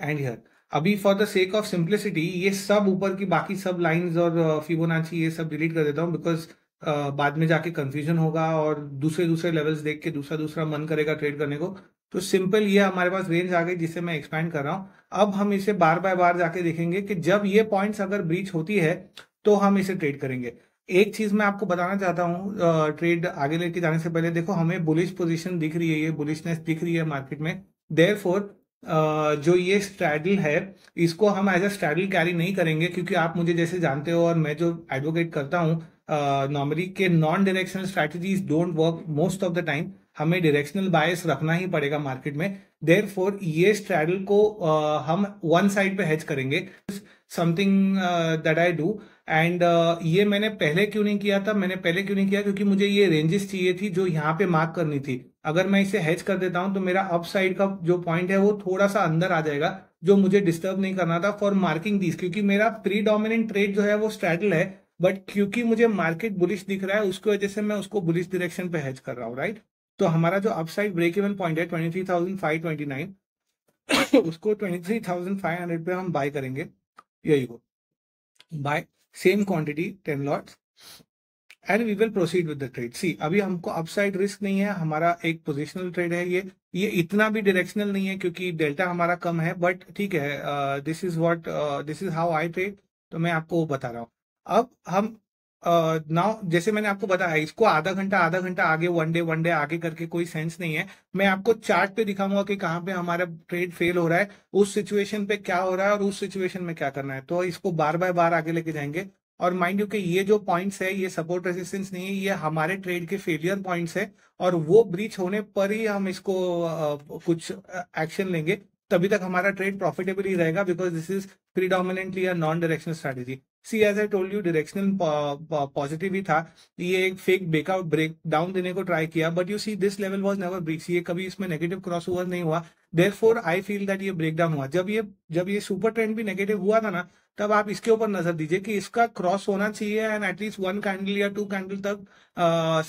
Speaker 1: and here अभी for the sake of simplicity ये सब ऊपर की बाकी सब लाइंस और फिबोनाची uh, ये सब डिलीट कर देता हूँ बिकॉज Uh, बाद में जाके कंफ्यूजन होगा और दूसरे दूसरे लेवल्स देख के दूसरा दूसरा मन करेगा ट्रेड करने को तो सिंपल ये हमारे पास रेंज आ गई जिसे मैं एक्सपैंड कर रहा हूँ अब हम इसे बार बार बार जाके देखेंगे कि जब ये पॉइंट्स अगर ब्रीच होती है तो हम इसे ट्रेड करेंगे एक चीज मैं आपको बताना चाहता हूँ ट्रेड uh, आगे लेके जाने से पहले देखो हमें बुलिश पोजिशन दिख रही है ये बुलिशनेस दिख रही है मार्केट में देर जो ये स्ट्रैडल है इसको हम एज अ स्ट्रैडल कैरी नहीं करेंगे क्योंकि आप मुझे जैसे जानते हो और मैं जो एडवोकेट करता हूँ नॉर्मली के non directional strategies don't work most of the time हमें डायरेक्शनल बायस रखना ही पड़ेगा मार्केट में देर फोर ये स्ट्रैडल को uh, हम वन साइड पे हेज करेंगे something that I do and uh, ये मैंने पहले क्यों नहीं किया था मैंने पहले क्यों नहीं किया क्योंकि मुझे ये रेंजेस चाहिए थी जो यहाँ पे मार्क करनी थी अगर मैं इसे हैच कर देता हूँ तो मेरा अप साइड का जो पॉइंट है वो थोड़ा सा अंदर आ जाएगा जो मुझे डिस्टर्ब नहीं करना था फॉर मार्किंग दीज क्योंकि मेरा प्री डोमिनेंट ट्रेड जो है वो स्ट्रैटल है बट क्योंकि मुझे मार्केट बुलिश दिख रहा है उसकी वजह से मैं उसको बुलिश डिरेक्शन पे हैच कर रहा हूँ राइट तो हमारा जो अपसाइड ब्रेक इवन पॉइंट है twenty three thousand five twenty nine उसको twenty three thousand five hundred पे हम बाय करेंगे यही को buy same quantity ten lot and we will proceed with the trade see अभी हमको अपसाइड रिस्क नहीं है हमारा एक पोजिशनल ट्रेड है ये ये इतना भी डायरेक्शनल नहीं है क्योंकि डेल्टा हमारा कम है बट ठीक है this is what this is how I trade तो मैं आपको बता रहा हूँ अब हम नाउ जैसे मैंने आपको बताया इसको आधा घंटा आधा घंटा आगे वन डे वन डे आगे करके कोई सेंस नहीं है मैं आपको चार्ट पे दिखाऊंगा कि कहाँ पे हमारा ट्रेड फेल हो रहा है उस सिचुएशन पे क्या हो रहा है और उस सिचुएशन में क्या करना है तो इसको बार बार बार आगे लेके जाएंगे और माइंड यू कि ये जो पॉइंट्स है ये सपोर्ट रेजिस्टेंस नहीं है ये हमारे ट्रेड के फेलियर पॉइंट्स है और वो ब्रीच होने पर ही हम इसको कुछ एक्शन लेंगे तभी तक हमारा ट्रेड प्रॉफिटेबल ही रहेगा because this is predominantly a non directional strategy see as I told you directional positive ही था ये एक फेक ब्रेकआउट ब्रेक डाउन देने को ट्राई किया but you see this level was never breaks ये कभी इसमें नेगेटिव क्रॉस ओवर नहीं हुआ therefore I feel that ये ब्रेक डाउन हुआ जब ये जब ये सुपर ट्रेंड भी नेगेटिव हुआ था ना तब आप इसके ऊपर नजर दीजिए कि इसका क्रॉस होना चाहिए एंड एटलीस्ट वन कैंडल या टू कैंडल तक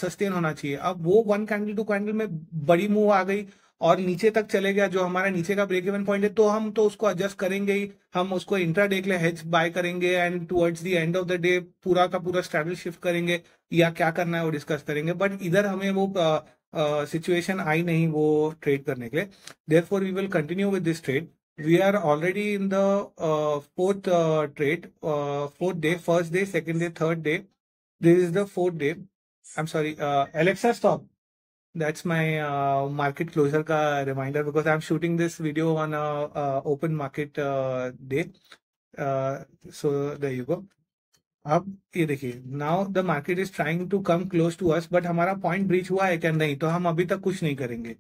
Speaker 1: सस्टेन होना चाहिए अब वो वन कैंडल टू कैंडल में बड़ी मूव आ गई और नीचे तक चले गया जो हमारा नीचे का ब्रेक इवन पॉइंट है तो हम तो उसको एडजस्ट करेंगे ही हम उसको इंट्रा डे के लिए हेज बाय करेंगे and towards the end of the day पूरा का पूरा स्ट्रेटल शिफ्ट करेंगे या क्या करना है वो डिस्कस करेंगे बट इधर हमें वो सिचुएशन आई नहीं वो ट्रेड करने के लिए therefore we will continue with this trade we are already in the fourth trade fourth day first day second day third day this is the fourth day I am sorry Alexa stop That's my uh, market closure ka reminder because I'm shooting this video on a, a open market uh, day. Uh, so there you go. अब ये देखिए now the market is trying to come close to us but हमारा पॉइंट ब्रीच हुआ है क्या नहीं तो हम अभी तक कुछ नहीं करेंगे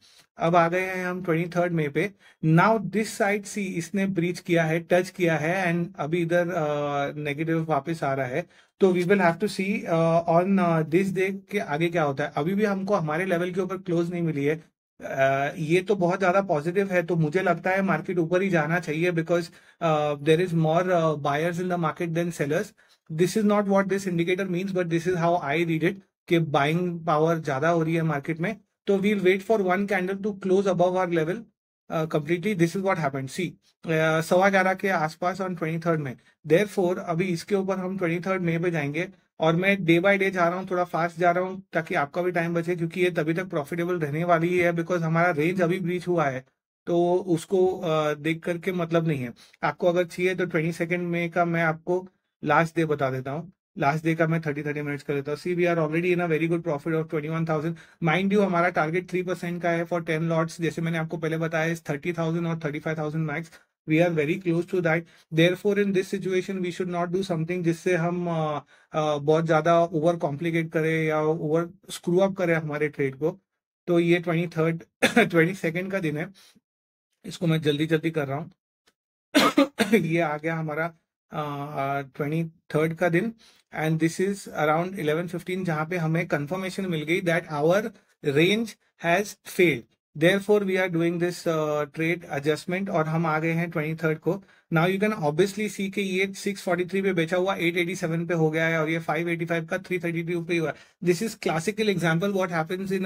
Speaker 1: अब आ गए हैं हम ट्वेंटी थर्ड मे पे नाउ दिस साइड सी इसने ब्रीच किया है टच किया है एंड अभी इधर नेगेटिव वापस आ रहा है तो we will have to see on this day के आगे क्या होता है अभी भी हमको हमारे लेवल के ऊपर क्लोज नहीं मिली है Uh, ये तो बहुत ज्यादा पॉजिटिव है तो मुझे लगता है मार्केट ऊपर ही जाना चाहिए because there is more buyers in the market than sellers this is not what this indicator means but this is how I read it कि बाइंग पावर ज्यादा हो रही है मार्केट में तो will wait for one candle to close above our level completely this is what happen see सवा ग्यारह के आसपास ऑन ट्वेंटी थर्ड में देर फोर अभी इसके ऊपर हम ट्वेंटी थर्ड मे पे जाएंगे और मैं डे बाय डे जा रहा हूँ थोड़ा फास्ट जा रहा हूँ ताकि आपका भी टाइम बचे क्योंकि ये तभी तक प्रॉफिटेबल रहने वाली है बिकॉज हमारा रेंज अभी ब्रीच हुआ है तो उसको uh, देख करके मतलब नहीं है आपको अगर चाहिए तो ट्वेंटी सेकेंड मे का मैं आपको लास्ट डे बता देता हूँ लास्ट डे का मैं थर्टी थर्टी मिनट्स कर लेता हूँ see we are already in a very good profit of twenty one thousand mind you हमारा टारगेट थ्री परसेंट का है फॉर टेन लॉट्स जैसे मैंने आपको पहले बताया थर्टी थाउजेंड और thirty five thousand max we are very close to that therefore in this situation we should not do something जिससे हम uh, uh, बहुत ज्यादा ओवर कॉम्प्लिकेट करें या ओवर स्क्रू अप करें हमारे ट्रेड को तो ये ट्वेंटी थर्ड ट्वेंटी सेकेंड का दिन है इसको मैं जल्दी जल्दी कर रहा हूँ ये आ गया हमारा ट्वेंटी थर्ड का दिन and this is around eleven fifteen जहां पे हमें कंफर्मेशन मिल गई that our range has failed therefore we are doing this trade adjustment और हम आ गए हैं ट्वेंटी थर्ड को now you can obviously see कि ये 643 पे बेचा हुआ 887 पे हो गया है और ये 585 का 332 पे हुआ this is classical example what happens in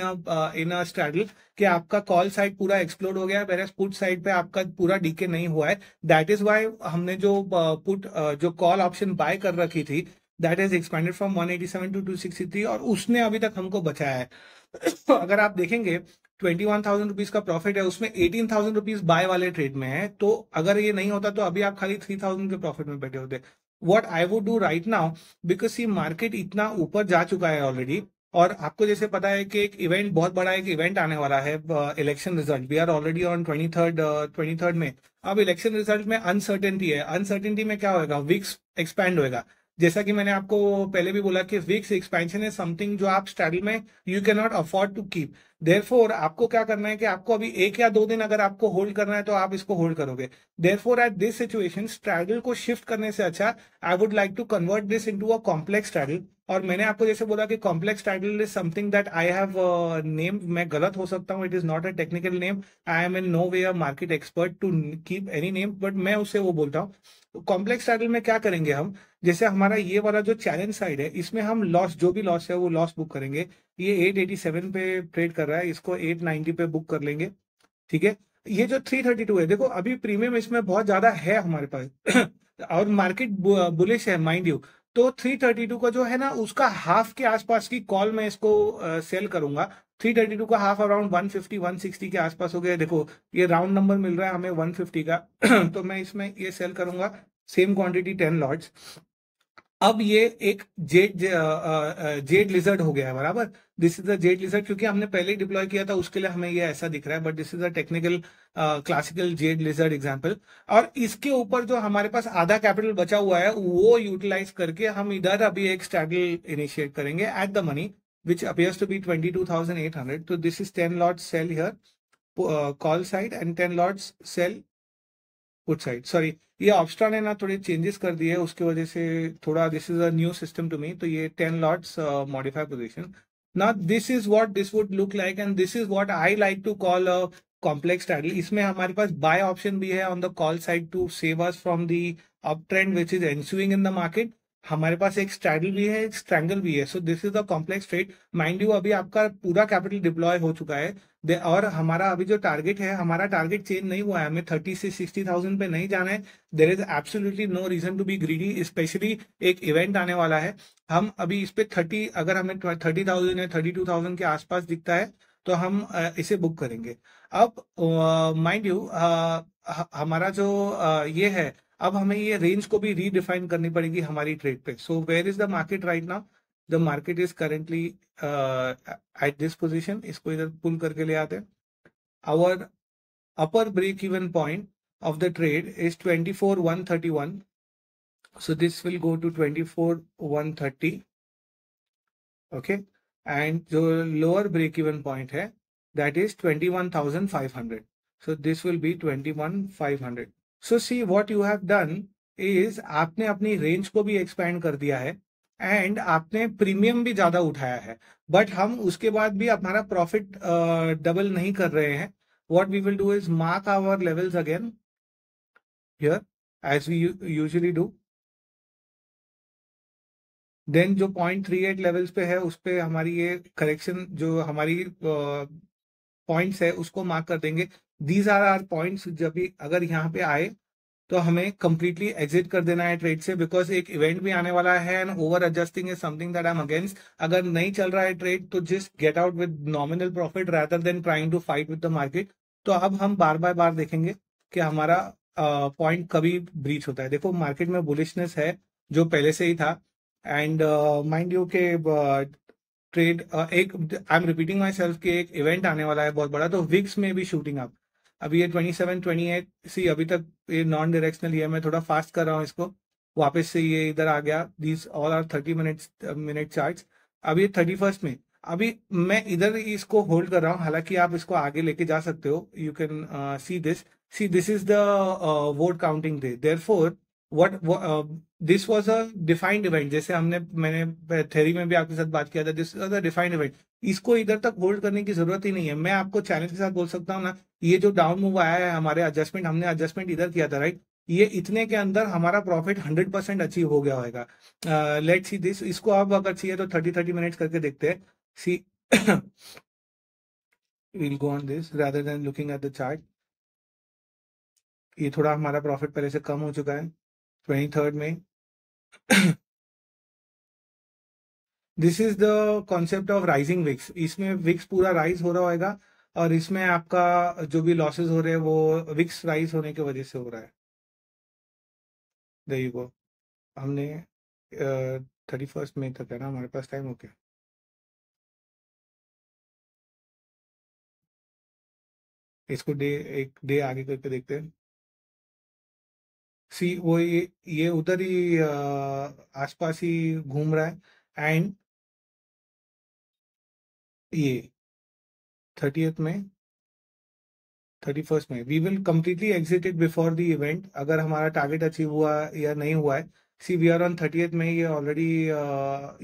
Speaker 1: in a straddle कि आपका कॉल साइड पूरा एक्सप्लोड हो गया है पुट साइड पे आपका पूरा डीके नहीं हुआ है दैट इज वाई हमने जो पुट uh, uh, जो कॉल ऑप्शन बाय कर रखी थी that is expanded from 187 to 263 और उसने अभी तक हमको बचाया है अगर आप देखेंगे ट्वेंटी वन थाउजेंड रुपीज का प्रॉफिट है उसमें एटीन थाउजेंड रुपीज बाय वाले ट्रेड में है तो अगर ये नहीं होता तो अभी आप खाली थ्री थाउजेंड के प्रॉफिट में बैठे होते what I would do right now because ये मार्केट इतना ऊपर जा चुका है ऑलरेडी और आपको जैसे पता है कि एक इवेंट बहुत बड़ा एक इवेंट आने वाला है election result we are already on twenty third twenty third में अब इलेक्शन रिजल्ट में अनसर्टेनिटी है अनसर्टेनिटी में क्या होगा वीक्स एक्सपैंड होएगा जैसा कि मैंने आपको पहले भी बोला कि विक्स एक्सपेंशन इज समथिंग जो आप स्टडी में you can not afford to keep therefore आपको क्या करना है कि आपको अभी एक या दो दिन अगर आपको होल्ड करना है तो आप इसको होल्ड करोगे therefore at this situation straddle को शिफ्ट करने से अच्छा I would like to convert this into a complex straddle और हम्म, मैंने हम्म। आपको जैसे बोला कि complex title is something that I have name मैं गलत हो सकता हूँ it is not a technical name I am in no way a market expert to keep any name but मैं उसे वो बोलता हूँ कॉम्प्लेक्स तो टाइटल में क्या करेंगे हम जैसे हमारा ये वाला जो चैलेंज साइड है इसमें हम लॉस जो भी लॉस है वो लॉस बुक करेंगे ये एट एटी सेवन पे ट्रेड कर रहा है इसको एट नाइनटी पे बुक कर लेंगे ठीक है ये जो थ्री थर्टी टू है देखो अभी प्रीमियम इसमें बहुत ज्यादा है हमारे पास और मार्केट बुलिश है माइंड यू तो 332 का जो है ना उसका हाफ के आसपास की कॉल मैं इसको सेल करूंगा 332 का हाफ अराउंड 150 160 के आसपास हो गया देखो ये राउंड नंबर मिल रहा है हमें 150 का तो मैं इसमें ये सेल करूंगा सेम क्वांटिटी 10 लॉट्स अब ये एक जेड जेड लिजर्ड हो गया है बराबर this is the jade lizard क्योंकि हमने पहले ही डिप्लॉय किया था उसके लिए हमें ये ऐसा दिख रहा है but this is a technical classical jade lizard example और इसके ऊपर जो हमारे पास आधा कैपिटल बचा हुआ है वो यूटिलाइज करके हम इधर अभी एक स्टैडल इनिशिएट करेंगे at the money which appears to be 22,800. So तो this is 10 lots sell here, uh, call side and ten lots sell उस साइड सॉरी ये ऑप्स्ट्रा ने ना थोड़े चेंजेस कर दिए उसकी वजह से थोड़ा this is a new system to me तो ये टेन लॉट्स मॉडिफाई पोजिशन ना this is what this would look like and this is what I like to call a complex title इसमें हमारे पास बाय ऑप्शन भी है on the call side to save us from the up trend which is ensuing in the market हमारे पास एक स्ट्रैडल भी है एक स्ट्रैंगल भी है so this is the complex trade mind you अभी आपका पूरा कैपिटल डिप्लॉय हो चुका है दे और हमारा अभी जो टारगेट है हमारा टारगेट चेंज नहीं हुआ है हमें थर्टी से सिक्सटी थाउजेंड पे नहीं जाना है there is absolutely no reason to be greedy specially एक इवेंट आने वाला है हम अभी इस पे थर्टी अगर हमें थर्टी थाउजेंड या थर्टी टू थाउजेंड के आसपास दिखता है तो हम इसे बुक करेंगे अब माइंड uh, यू uh, हमारा जो uh, ये है अब हमें ये रेंज को भी रीडिफाइन करनी पड़ेगी हमारी ट्रेड पे so where is the market right now the market is currently at this position इसको इधर पुल करके ले आते हैं our upper break even point of the trade is twenty four one thirty one so this go to twenty four one thirty okay and जो लोअर ब्रेक इवन पॉइंट है that is twenty one thousand five hundred so this will be twenty one five hundred so see what you have done is आपने अपनी रेंज को भी एक्सपैंड कर दिया है एंड आपने प्रीमियम भी ज्यादा उठाया है बट हम उसके बाद भी हमारा प्रॉफिट डबल नहीं कर रहे हैं what we will do is mark our level again as we we usually do then जो पॉइंट थ्री एट लेवल्स पे है उस पर हमारी ये करेक्शन जो हमारी पॉइंट्स है उसको मार्क कर देंगे दीज आर आर पॉइंट्स जब भी अगर यहाँ पे आए तो हमें कंप्लीटली एग्जिट कर देना है ट्रेड से बिकॉज एक इवेंट भी आने वाला है and over adjusting is something that I am against अगर नहीं चल रहा है ट्रेड तो just get out with nominal profit rather than trying to fight with the market तो अब हम बार बार बार देखेंगे कि हमारा पॉइंट uh, कभी ब्रीच होता है देखो मार्केट में बुलिशनेस है जो पहले से ही था एंड माइंड यू के ट्रेड uh, एक I am repeating myself के एक इवेंट आने वाला है बहुत बड़ा तो विक्स में भी शूटिंग अप अभी ये twenty seven twenty eight see अभी तक ये नॉन डायरेक्शनल ये मैं थोड़ा फास्ट कर रहा हूँ इसको वापस से ये इधर आ गया these all are thirty minutes minute charge अभी ये थर्टी फर्स्ट में अभी मैं इधर इसको होल्ड कर रहा हूँ हालांकि आप इसको आगे लेके जा सकते हो you can see this see this is the vote counting day therefore what this was a defined event जैसे हमने मैंने थेरी uh, में भी आपके साथ बात किया था this was a defined event इसको इधर तक होल्ड करने की जरूरत ही नहीं है मैं आपको चैलेंज के साथ बोल सकता हूँ ना ये जो डाउन मूव आया है हमारे एडजस्टमेंट हमने एडजस्टमेंट इधर किया था राइट ये इतने के अंदर हमारा प्रॉफिट 100 परसेंट अचीव हो गया होगा लेट सी दिस इसको आप अगर चाहिए तो 30 30 मिनट्स करके देखते हैं see will go on this rather than looking at the chart ये थोड़ा हमारा प्रॉफिट पहले से कम हो चुका है ट्वेंटी थर्ड में this is the concept of rising wicks इसमें विक्स पूरा राइज हो रहा होगा और इसमें आपका जो भी लॉसेस हो रहे हैं वो विक्स राइस होने की वजह से हो रहा है दही को हमने थर्टी फर्स्ट मई तक है ना हमारे पास टाइम हो गया इसको डे एक डे आगे करके देखते हैं सी वो ये ये उधर ही आसपास ही घूम रहा है एंड ये थर्टीथ में थर्टी फर्स्ट में we will completely exited before the event अगर हमारा टारगेट अचीव हुआ या नहीं हुआ है see we are on thirtieth में ये already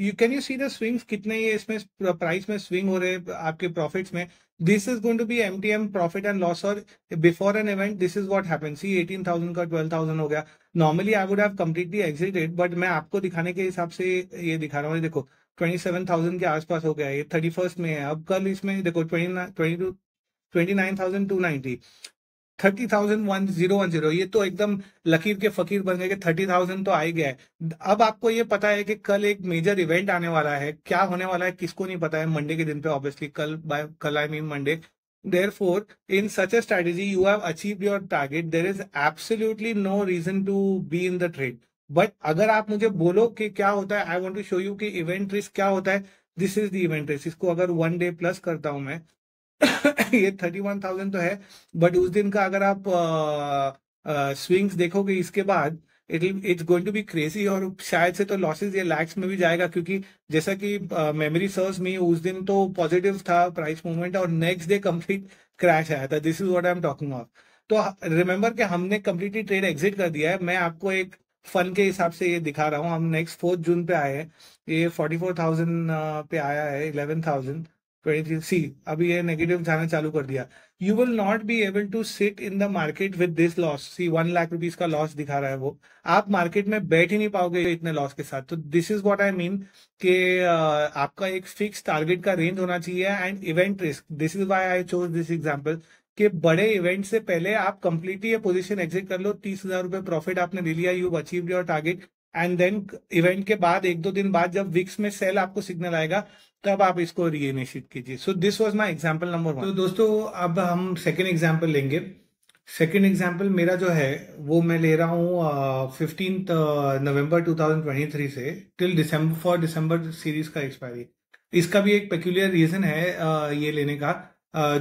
Speaker 1: you can you see the swings कितने ये इसमें प्राइस में स्विंग हो रहे हैं आपके प्रॉफिट्स में this is going to be M T M profit and loss और before an event this is what happen see eighteen thousand का ट्वेल्व थाउजेंड हो गया normally I would have completely exited but मैं आपको दिखाने के हिसाब से ये दिखा रहा हूँ देखो ट्वेंटी सेवन थाउजेंड के आसपास हो गया है थर्टी फर्स्ट में है अब कल इसमें देखो twenty twenty nine thousand two ninety thirty thousand one zero one zero ये तो एकदम लकीर के फकीर बन गए कि थर्टी थाउजेंड तो आई गया है अब आपको ये पता है कि कल एक मेजर इवेंट आने वाला है क्या होने वाला है किसको नहीं पता है मंडे के दिन पे ऑब्वियसली कल बाय कल I mean Monday for in such a strategy you have achieve your target there is absolutely no reason to be in the trade but अगर आप मुझे बोलो कि क्या होता है I want to show you कि इवेंट रिस्क क्या होता है this is the event risk इसको अगर वन डे प्लस करता हूं मैं ये थर्टी वन थाउजेंड तो है बट उस दिन का अगर आप स्विंग्स देखोगे इसके बाद it it's going to be crazy और शायद से तो लॉसेज या लैक्स में भी जाएगा क्योंकि जैसा कि मेमोरी सर्व में उस दिन तो पॉजिटिव था प्राइस मूवमेंट और नेक्स्ट डे कंप्लीट क्रैश आया था this is what I am talking of तो रिमेंबर कि हमने कम्प्लीटली ट्रेड एग्जिट कर दिया है मैं आपको एक फन के हिसाब से ये दिखा रहा हूँ हम नेक्स्ट फोर्थ जून पे आए हैं ये फोर्टी फोर थाउजेंड पे आया है eleven thousand twenty three see अभी ये नेगेटिव जाना चालू कर दिया you will not be able to sit in the market with this loss see one lakh rupees का लॉस दिखा रहा है वो आप मार्केट में बैठ ही नहीं पाओगे इतने लॉस के साथ तो this is what I mean के आपका एक फिक्स टारगेट का रेंज होना चाहिए and event risk this is why I chose this example कि बड़े इवेंट से पहले आप कंप्लीटली ये पोजीशन एग्जिट कर लो तीस हजार रुपए प्रॉफिट आपने ले लिया you achieve your target and then event के बाद एक दो दिन बाद जब विक्स में सेल आपको सिग्नल आएगा तब आप इसको रीइनिशिएट कीजिए so this was my example number one तो दोस्तों अब हम सेकंड एग्जांपल लेंगे सेकंड एग्जांपल मेरा जो है वो मैं ले रहा हूँ फिफ्टीन नवंबर 2023 से टिल दिसंबर फॉर दिसंबर सीरीज का एक्सपायरी इसका भी एक पेक्यूलियर रीजन है uh, ये लेने का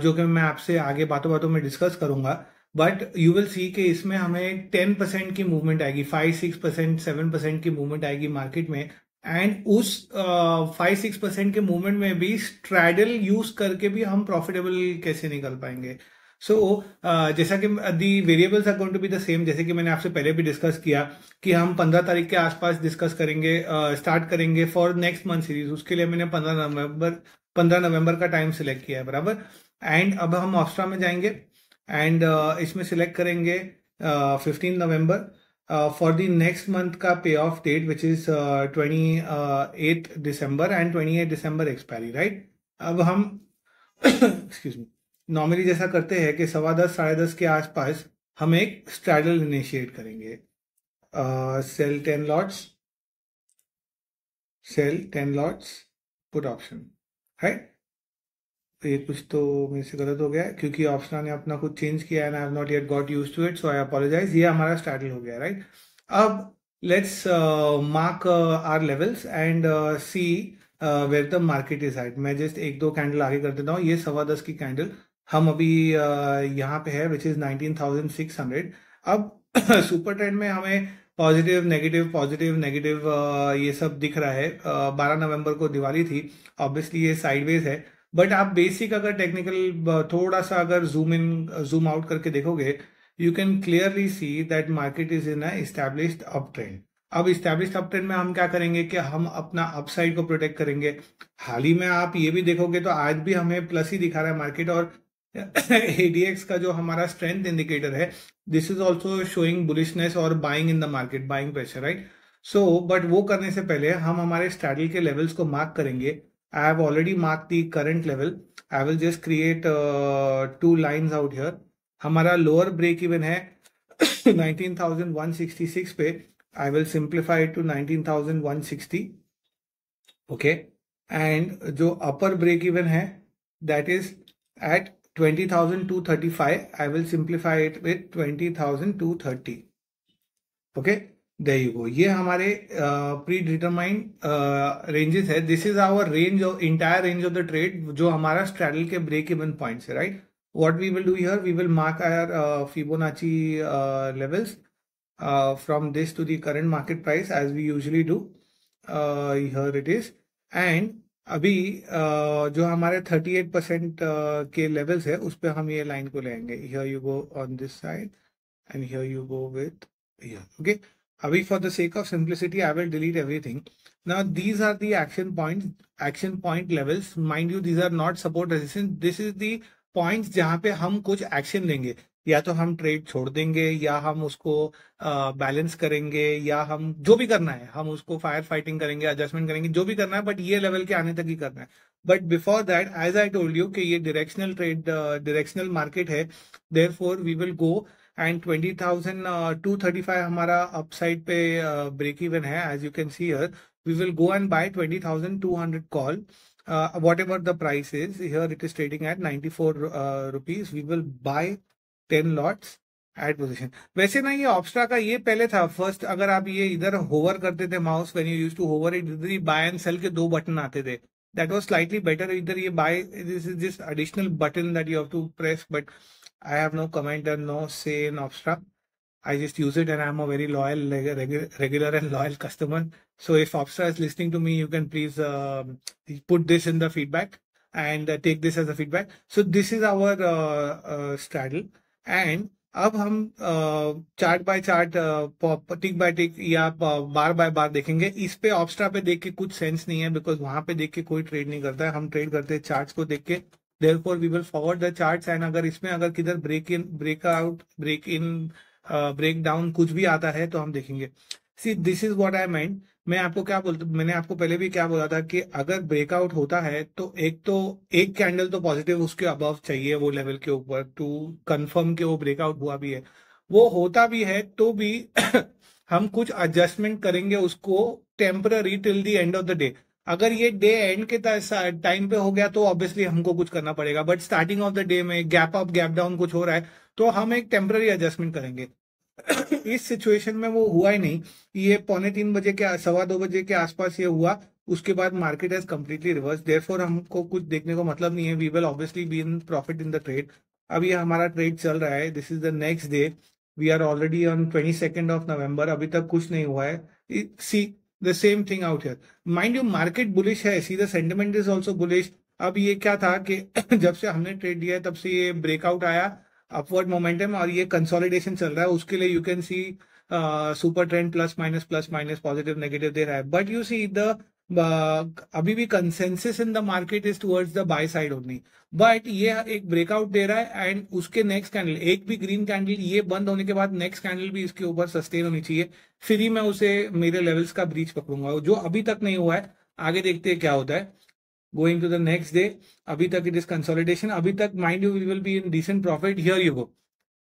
Speaker 1: जो कि मैं आपसे आगे बातों बातों में डिस्कस करूंगा बट यू विल सी कि इसमें हमें टेन परसेंट की मूवमेंट आएगी five six percent seven percent की मूवमेंट आएगी मार्केट में एंड उस फाइव सिक्स परसेंट के मूवमेंट में भी स्ट्रैडल यूज करके भी हम प्रॉफिटेबल कैसे निकल पाएंगे सो so, uh, जैसा कि the variables account to be the same जैसे कि मैंने आपसे पहले भी डिस्कस किया कि हम पंद्रह तारीख के आसपास डिस्कस करेंगे स्टार्ट uh, करेंगे फॉर नेक्स्ट मंथ सीरीज उसके लिए मैंने पंद्रह नवंबर पंद्रह नवंबर का टाइम सिलेक्ट किया है बराबर एंड अब हम ऑस्ट्रा में जाएंगे एंड uh, इसमें सिलेक्ट करेंगे फिफ्टीन uh, नवंबर फॉर द नेक्स्ट मंथ का पे of date which is twenty eight दिसंबर एंड ट्वेंटी एट दिसंबर एक्सपायरी राइट अब हम एक्सक्यूज मी नॉर्मली जैसा करते हैं कि सवा दस साढ़े दस के आसपास हम एक स्ट्रैडल इनिशिएट करेंगे sell ten lots sell ten lots put option है तो ये कुछ तो मेरे से गलत हो गया क्योंकि ऑप्शन ने अपना कुछ चेंज किया है I not yet got use to it so I apologise ये हमारा स्टार्टिंग हो गया राइट अब let's mark our levels and see where the market is height मैं जस्ट एक दो कैंडल आगे कर देता हूँ ये सवा दस की कैंडल हम अभी uh, यहाँ पे है which is nineteen thousand six hundred अब सुपर ट्रेंड में हमें पॉजिटिव नेगेटिव पॉजिटिव नेगेटिव ये सब दिख रहा है uh, बारह नवंबर को दिवाली थी ऑब्वियसली ये साइडवेज है बट आप बेसिक अगर टेक्निकल uh, थोड़ा सा अगर जूम इन जूम आउट करके देखोगे you can clearly see that market is in establish up trend अब इस्टेब्लिश अप ट्रेंड में हम क्या करेंगे कि हम अपना अपसाइड को प्रोटेक्ट करेंगे हाल ही में आप ये भी देखोगे तो आज भी हमें प्लस ही दिखा रहा है मार्केट और एडीएक्स का जो हमारा स्ट्रेंथ इंडिकेटर है this is also showing bullishness और buying in the market buying pressure right so but वो करने से पहले हम हमारे स्टैडल के लेवल्स को मार्क करेंगे I have already mark the current level I will just create two lines out here हमारा लोअर ब्रेक इवन है 19,166 पे I will simplify to 19,160 okay and जो अपर ब्रेक इवन है that is at Twenty thousand to 20,235. I will simplify it with twenty thousand to 20,230. Okay, there you go. ये हमारे uh, predetermined uh, ranges This is our range of entire range of the trade जो हमारा straddle के break-even points right? What we will do here, we will mark our Fibonacci levels from this to the current market price as we usually do. here it is and अभी जो हमारे थर्टी एट परसेंट के लेवल्स है उस पर हम ये लाइन को लेंगे here you go on this side and here you go with okay अभी for the sake of simplicity I will delete everything now these are the action point action point levels mind you these are not support resistance this is the point जहां पे हम कुछ एक्शन लेंगे या तो हम ट्रेड छोड़ देंगे या हम उसको बैलेंस करेंगे या हम जो भी करना है हम उसको फायर फाइटिंग करेंगे एडजस्टमेंट करेंगे जो भी करना है बट ये लेवल के आने तक ही करना है but before that as I told you कि ये डायरेक्शनल ट्रेड डायरेक्शनल मार्केट है therefore we will go and twenty thousand two thirty five हमारा अपसाइड पे ब्रेक इवन है as you can see here we will go and buy twenty thousand two hundred call ever the price is here it is trading at ninety four rupees we will buy ten lots at position वैसे ना ये ऑप्स्ट्रा का ये पहले था फर्स्ट अगर आप ये इधर होवर करते थे mouse when you use to hover it इधर ही बाय एंड सेल के दो बटन आते थे दैट वॉज स्लाइटली बेटर इधर ये buy this is this additional button that you have to press but I have no comment and no say in Opstra I just use it and I'm a very loyal, regular and loyal customer. So if Opstra is listening to me, you can please uh, put this in the feedback and uh, take this as a feedback. So this is our uh, straddle. And अब हम chart by chart tick by tick या बार बाय बार देखेंगे इस पे ऑप्स्ट्रा पे देख के कुछ सेंस नहीं है बिकॉज वहां पे देख के कोई ट्रेड नहीं करता है हम ट्रेड करते हैं चार्ट्स को देख के therefore we will forward the chart and अगर इसमें अगर किधर break in breakout break in break down कुछ भी आता है तो हम देखेंगे see this is what I meant मैं आपको क्या बोलता मैंने आपको पहले भी क्या बोला था कि अगर ब्रेकआउट होता है तो एक तो एक कैंडल तो पॉजिटिव उसके अबव चाहिए वो लेवल के ऊपर टू कंफर्म कि वो ब्रेकआउट हुआ भी है वो होता भी है तो भी हम कुछ एडजस्टमेंट करेंगे उसको temporary till the end of the day अगर ये डे एंड के टाइम पे हो गया तो ऑब्वियसली हमको कुछ करना पड़ेगा but starting of the day में गैप अप गैप डाउन कुछ हो रहा है तो हम एक टेम्पररी एडजस्टमेंट करेंगे इस सिचुएशन में वो हुआ ही नहीं ये पौने तीन बजे के सवा दो बजे के आसपास ये हुआ उसके बाद market has completely reverse there therefore हमको कुछ देखने को मतलब नहीं है we will obviously be in profit in the trade अब ये हमारा ट्रेड चल रहा है this is the next day we are already on twenty second of नवम्बर अभी तक कुछ नहीं हुआ है see the same thing out here mind you market bullish है see the sentiment is also bullish अब ये क्या था कि जब से हमने ट्रेड दिया है तब से ये ब्रेकआउट आया अपवर्ड मोमेंटम और ये कंसोलिडेशन चल रहा है उसके लिए you can see super trend plus minus plus minus positive negative दे रहा है बट यू सी द अभी भी consensus in the market is towards the buy side only but ये एक ब्रेकआउट दे रहा है एंड उसके नेक्स्ट कैंडल एक भी ग्रीन कैंडल ये बंद होने के बाद नेक्स्ट कैंडल भी इसके ऊपर सस्टेन होनी चाहिए फिर ही मैं उसे मेरे लेवल्स का ब्रीच पकड़ूंगा जो अभी तक नहीं हुआ है आगे देखते हैं क्या होता है going to the next day abhi tak it is consolidation abhi tak mind you we will be in decent profit here you go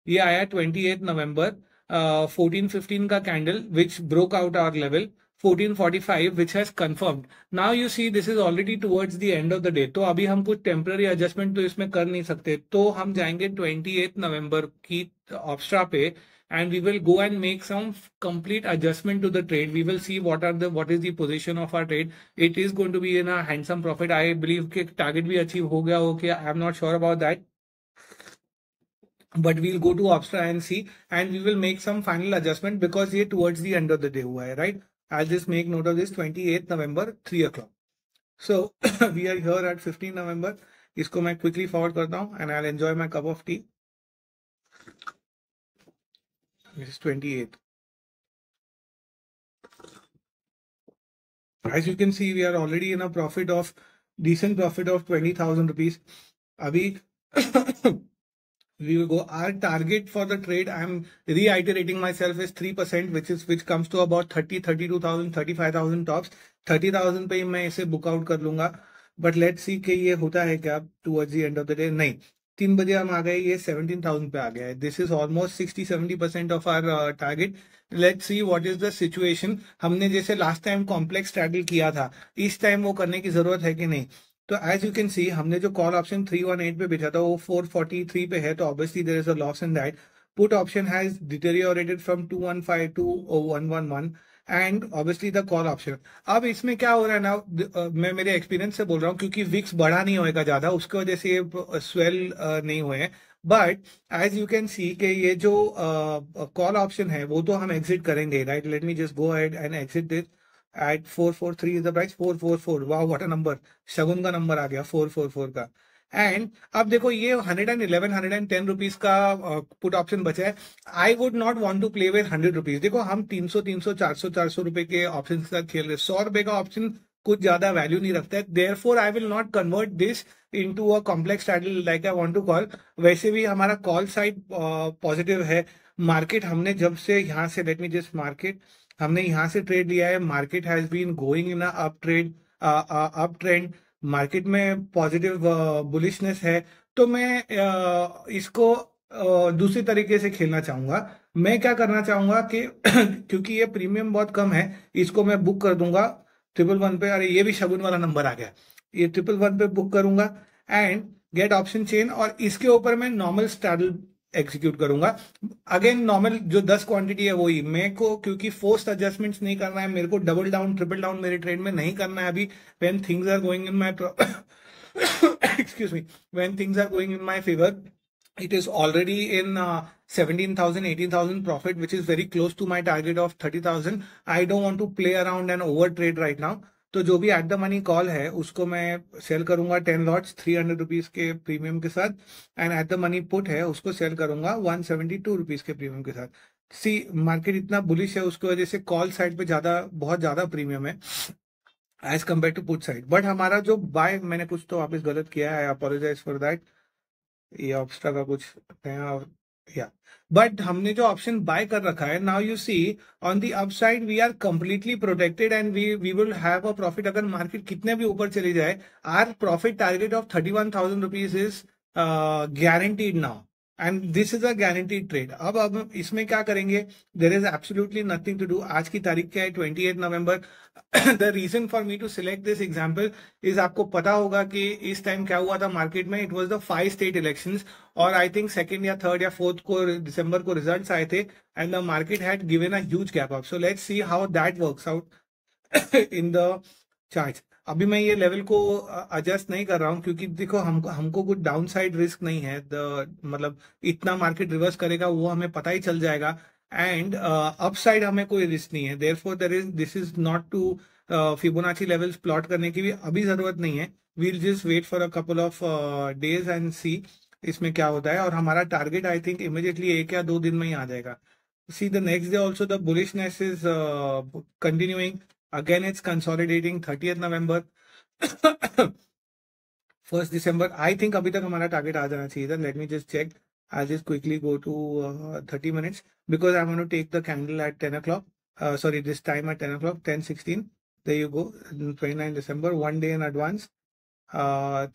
Speaker 1: ye aaya 28 november uh, 1415 ka candle which broke out our level 1445 which has confirmed now you see this is already towards the end of the day तो अभी हम कुछ टेम्पररी एडजस्टमेंट तो इसमें कर नहीं सकते तो हम जाएंगे 28 नवंबर की ऑप्स्ट्रा पे and we will go and make some complete adjustment to the trade. We will see what are the what is the position of our trade. It is going to be in a handsome profit. I believe target we achieve ho gaya okay. I'm not sure about that. But we'll go to Opstra and see, and we will make some final adjustment because here towards the end of the day, right? I'll just make note of this 28th November, 3 o'clock. So we are here at 15 November. इसको quickly forward फॉरवर्ड करता and I'll enjoy my cup of tea. This is 28th. As you can see, we are already in a profit of decent profit of 20,000 rupees. Abhi, we will go. Our target for the trade, i am reiterating myself, is 3%, which is which comes to about 30, 32,000, 35,000 tops. 30,000 pe main ise book out kar lunga but let's see कि ye hota hai kya towards the end of the day nahi तीन बजे हम आ गए ये सेवनटीन थाउजेंड पे आ गया है this is almost sixty seventy percent of our target let see what is the situation हमने जैसे लास्ट टाइम कॉम्प्लेक्स स्ट्रैगल किया था इस टाइम वो करने की जरूरत है कि नहीं तो एज यू कैन सी हमने जो call option three one eight पे भेजा था वो फोर फोर्टी थ्री पे है तो obviously there is a loss in that put option has deteriorated from two one five to one one one and obviously the call option अब इसमें क्या हो रहा है ना मैं मेरे एक्सपीरियंस से बोल रहा हूँ क्योंकि विक्स बड़ा नहीं होएगा ज्यादा उसकी वजह से ये स्वेल नहीं हुए but as you can see के ये जो कॉल uh, ऑप्शन है वो तो हम एग्जिट करेंगे right let me just go ahead and exit this at four four three is the price four four four वाह वॉट अ नंबर शगुन का नंबर आ गया फोर फोर फोर का एंड अब देखो ये hundred and eleven hundred and ten rupees का पुट uh, ऑप्शन बचा है I would not want to play with hundred rupees देखो हम तीन सौ तीन सौ चार सौ चार सौ रुपए के ऑप्शन का खेल रहे सौ रुपए का ऑप्शन कुछ ज्यादा वैल्यू नहीं रखता है therefore I will not convert this into a complex title like I want to call वैसे भी हमारा कॉल साइड पॉजिटिव है मार्केट हमने जब से यहाँ से लेट मी जस्ट मार्केट हमने यहाँ से ट्रेड लिया है market has been going in up trade up trend market में पॉजिटिव बुलिशनेस uh, है तो मैं uh, इसको uh, दूसरी तरीके से खेलना चाहूंगा मैं क्या करना चाहूंगा कि क्योंकि ये प्रीमियम बहुत कम है इसको मैं बुक कर दूंगा ट्रिपल वन पे अरे ये भी शगुन वाला नंबर आ गया ये ट्रिपल वन पे बुक करूंगा एंड गेट ऑप्शन चेन और इसके ऊपर मैं नॉर्मल स्टार्टल एग्जीक्यूट करूंगा अगेन नॉर्मल जो दस क्वांटिटी है वही मेरे को क्योंकि फोर्स एडजस्टमेंट्स नहीं करना है मेरे को डबल डाउन ट्रिपल डाउन मेरे ट्रेड में नहीं करना है अभी when things are going in my excuse me when things are going in my favour it is already in seventeen thousand eighteen thousand profit which is very close to my target of thirty thousand I don't want to play around an over trade right now तो जो भी एट द मनी कॉल है उसको मैं सेल करूंगा ten lots three hundred rupees के प्रीमियम के साथ and at the money put है उसको सेल करूंगा वन सेवेंटी टू रुपीज के प्रीमियम के साथ सी मार्केट इतना बुलिश है उसकी वजह से कॉल साइड पे ज्यादा बहुत ज्यादा प्रीमियम है as compare to put side but हमारा जो बाय मैंने कुछ तो वापस गलत किया है आई अपोलोजाइज फॉर दैट ये ऑब्स्ट्रा का कुछ और या बट हमने जो ऑप्शन बाय कर रखा है now you see on the upside we are completely protected and we we will have a profit अगर मार्केट कितने भी ऊपर चली जाए our profit target of thirty one thousand rupees is guaranteed now and this is a guaranteed trade अब अब इसमें क्या करेंगे there is absolutely nothing to do आज की तारीख क्या है twenty eight November the reason for me to select this example is आपको पता होगा कि इस टाइम क्या हुआ था मार्केट में it was the five state election और आई थिंक सेकेंड या थर्ड या फोर्थ को दिसंबर को रिजल्ट आए थे and the market had given a gap up so let's see how that work out in the chart अभी मैं ये लेवल को एडजस्ट नहीं कर रहा हूँ क्योंकि देखो हमको हमको कुछ डाउन साइड रिस्क नहीं है द, मतलब इतना मार्केट रिवर्स करेगा वो हमें पता ही चल जाएगा एंड अप साइड हमें कोई रिस्क नहीं है therefore there is this is not to Fibonacci levels plot करने की भी अभी जरूरत नहीं है we'll just wait for a couple of days and see इसमें क्या होता है और हमारा टारगेट आई थिंक इमिजिएटली एक या दो दिन में ही आ जाएगा see the next day also the bullishness is continuing again it's consolidating 30th november 1st december i think abhi tak hamara target aa jana chahiye let me just check i just quickly go to uh, 30 minutes because i am going to take the candle at 10 o'clock uh, sorry this time at 10 o'clock ten sixteen. there you go 29 december one day in advance uh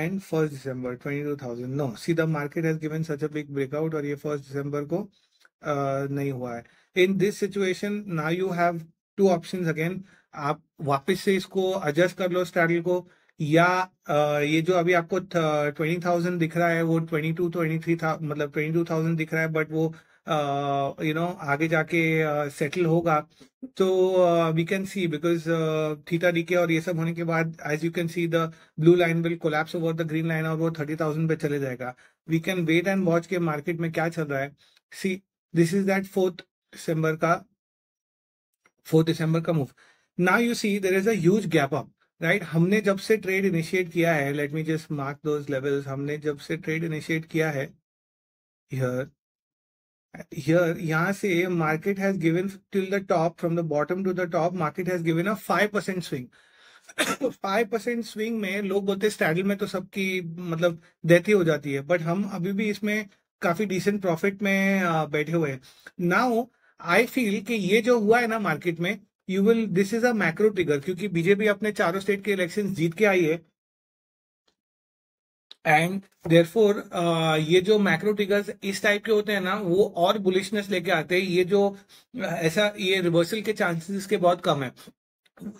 Speaker 1: and 1st december 22000 no see the market has given such a big breakout or a 1st december go nahi hua hai. in this situation now you have two option again आप वापस से इसको एडजस्ट कर लो स्टैडल को या ये जो अभी आपको ट्वेंटी थाउजेंड दिख रहा है वो ट्वेंटी टू ट्वेंटी थ्री था मतलब ट्वेंटी टू थाउजेंड दिख रहा है बट वो यू नो आगे जाके सेटल होगा तो we can see because theta decay और ये सब होने के बाद as you can see the blue line will collapse over the green line और वो थर्टी थाउजेंड पे चले जाएगा we can wait and watch के मार्केट में क्या चल रहा है see this is that fourth December का फोर दिसंबर का move now you see there is a gap up right हमने जब से ट्रेड इनिशिएट किया है let me just mark those levels हमने जब से ट्रेड इनिशिएट किया है यहाँ से market has given till the top from the bottom to the top market has given a five percent swing five percent swing में लोग बोलते स्टैडल में तो सबकी मतलब डेथ ही हो जाती है बट हम अभी भी इसमें काफी डिसेंट प्रॉफिट में बैठे हुए हैं नाउ आई फील कि ये जो हुआ है ना मार्केट में you will this is a macro trigger क्योंकि बीजेपी अपने चारों स्टेट के इलेक्शन जीत के आई है एंड देयरफॉर ये जो मैक्रो ट्रिगर्स इस टाइप के होते हैं ना वो और बुलिशनेस लेके आते हैं ये जो ऐसा ये रिवर्सल के चांसेस के बहुत कम है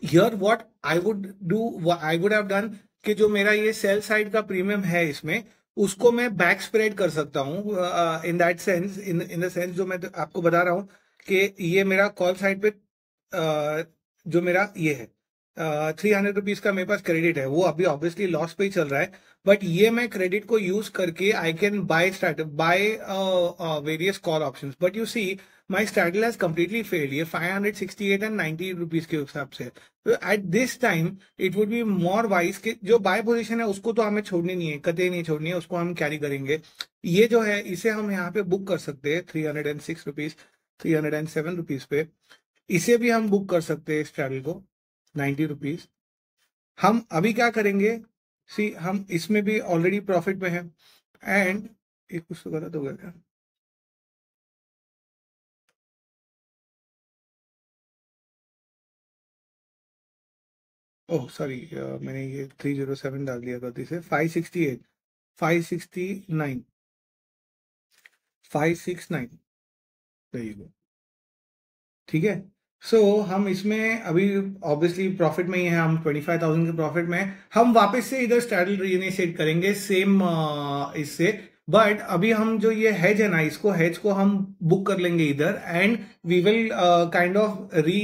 Speaker 1: here what I would do I would have done कि जो मेरा ये सेल साइड का प्रीमियम है इसमें उसको मैं बैक स्प्रेड कर सकता हूँ in that sense in in the sense जो मैं आपको बता रहा हूँ कि ये मेरा कॉल साइड पे जो मेरा ये है थ्री हंड्रेड रुपीज का मेरे पास क्रेडिट है वो अभी ऑब्वियसली लॉस पे ही चल रहा है बट ये मैं क्रेडिट को यूज करके I can buy start buy various call option but you see my straddle has completely failed ये एट एंड 90 रुपीज के हिसाब से at this time it would be more wise कि जो बाय पोजीशन है उसको तो हमें छोड़नी नहीं है कतई नहीं छोड़नी है उसको हम कैरी करेंगे ये जो है इसे हम यहाँ पे बुक कर सकते हैं three hundred and six rupees three hundred and seven rupees पे इसे भी हम बुक कर सकते हैं इस ट्रैवल को नाइन्टी रुपीज हम अभी क्या करेंगे सी हम इसमें भी ऑलरेडी प्रॉफिट में है एंड एक कुछ तो गलत हो गया ओह सॉरी मैंने ये थ्री जीरो सेवन डाल दिया गलती से five sixty eight five sixty nine five six nine ठीक है सो so, हम इसमें अभी ऑब्वियसली प्रॉफिट में ही है हम 25,000 के प्रॉफिट में हम वापस से इधर स्टैडल रीइनिशिएट करेंगे सेम uh, इससे बट अभी हम जो ये हेज है ना इसको हेज को हम बुक कर लेंगे इधर and we will kind of 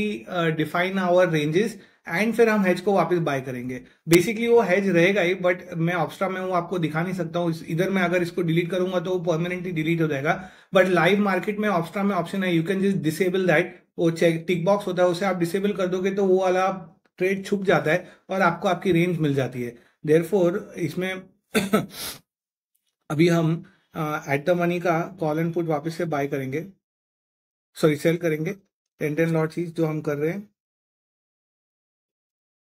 Speaker 1: redefine our ranges and फिर हम हेज को वापस बाय करेंगे बेसिकली वो हेज रहेगा ही बट मैं ऑप्स्ट्रा में हूँ आपको दिखा नहीं सकता हूँ इधर मैं अगर इसको डिलीट करूंगा तो वो परमानेंटली डिलीट हो जाएगा बट लाइव मार्केट में ऑप्स्ट्रा में ऑप्शन है you can just disable that वो चेक टिक बॉक्स होता है उसे आप डिसेबल कर दोगे तो वो वाला ट्रेड छुप जाता है और आपको आपकी रेंज मिल जाती है देयर इसमें अभी हम एट द मनी का कॉल एंड पुट वापस से बाय करेंगे सॉरी सेल करेंगे टेन टेन लॉट चीज जो हम कर रहे हैं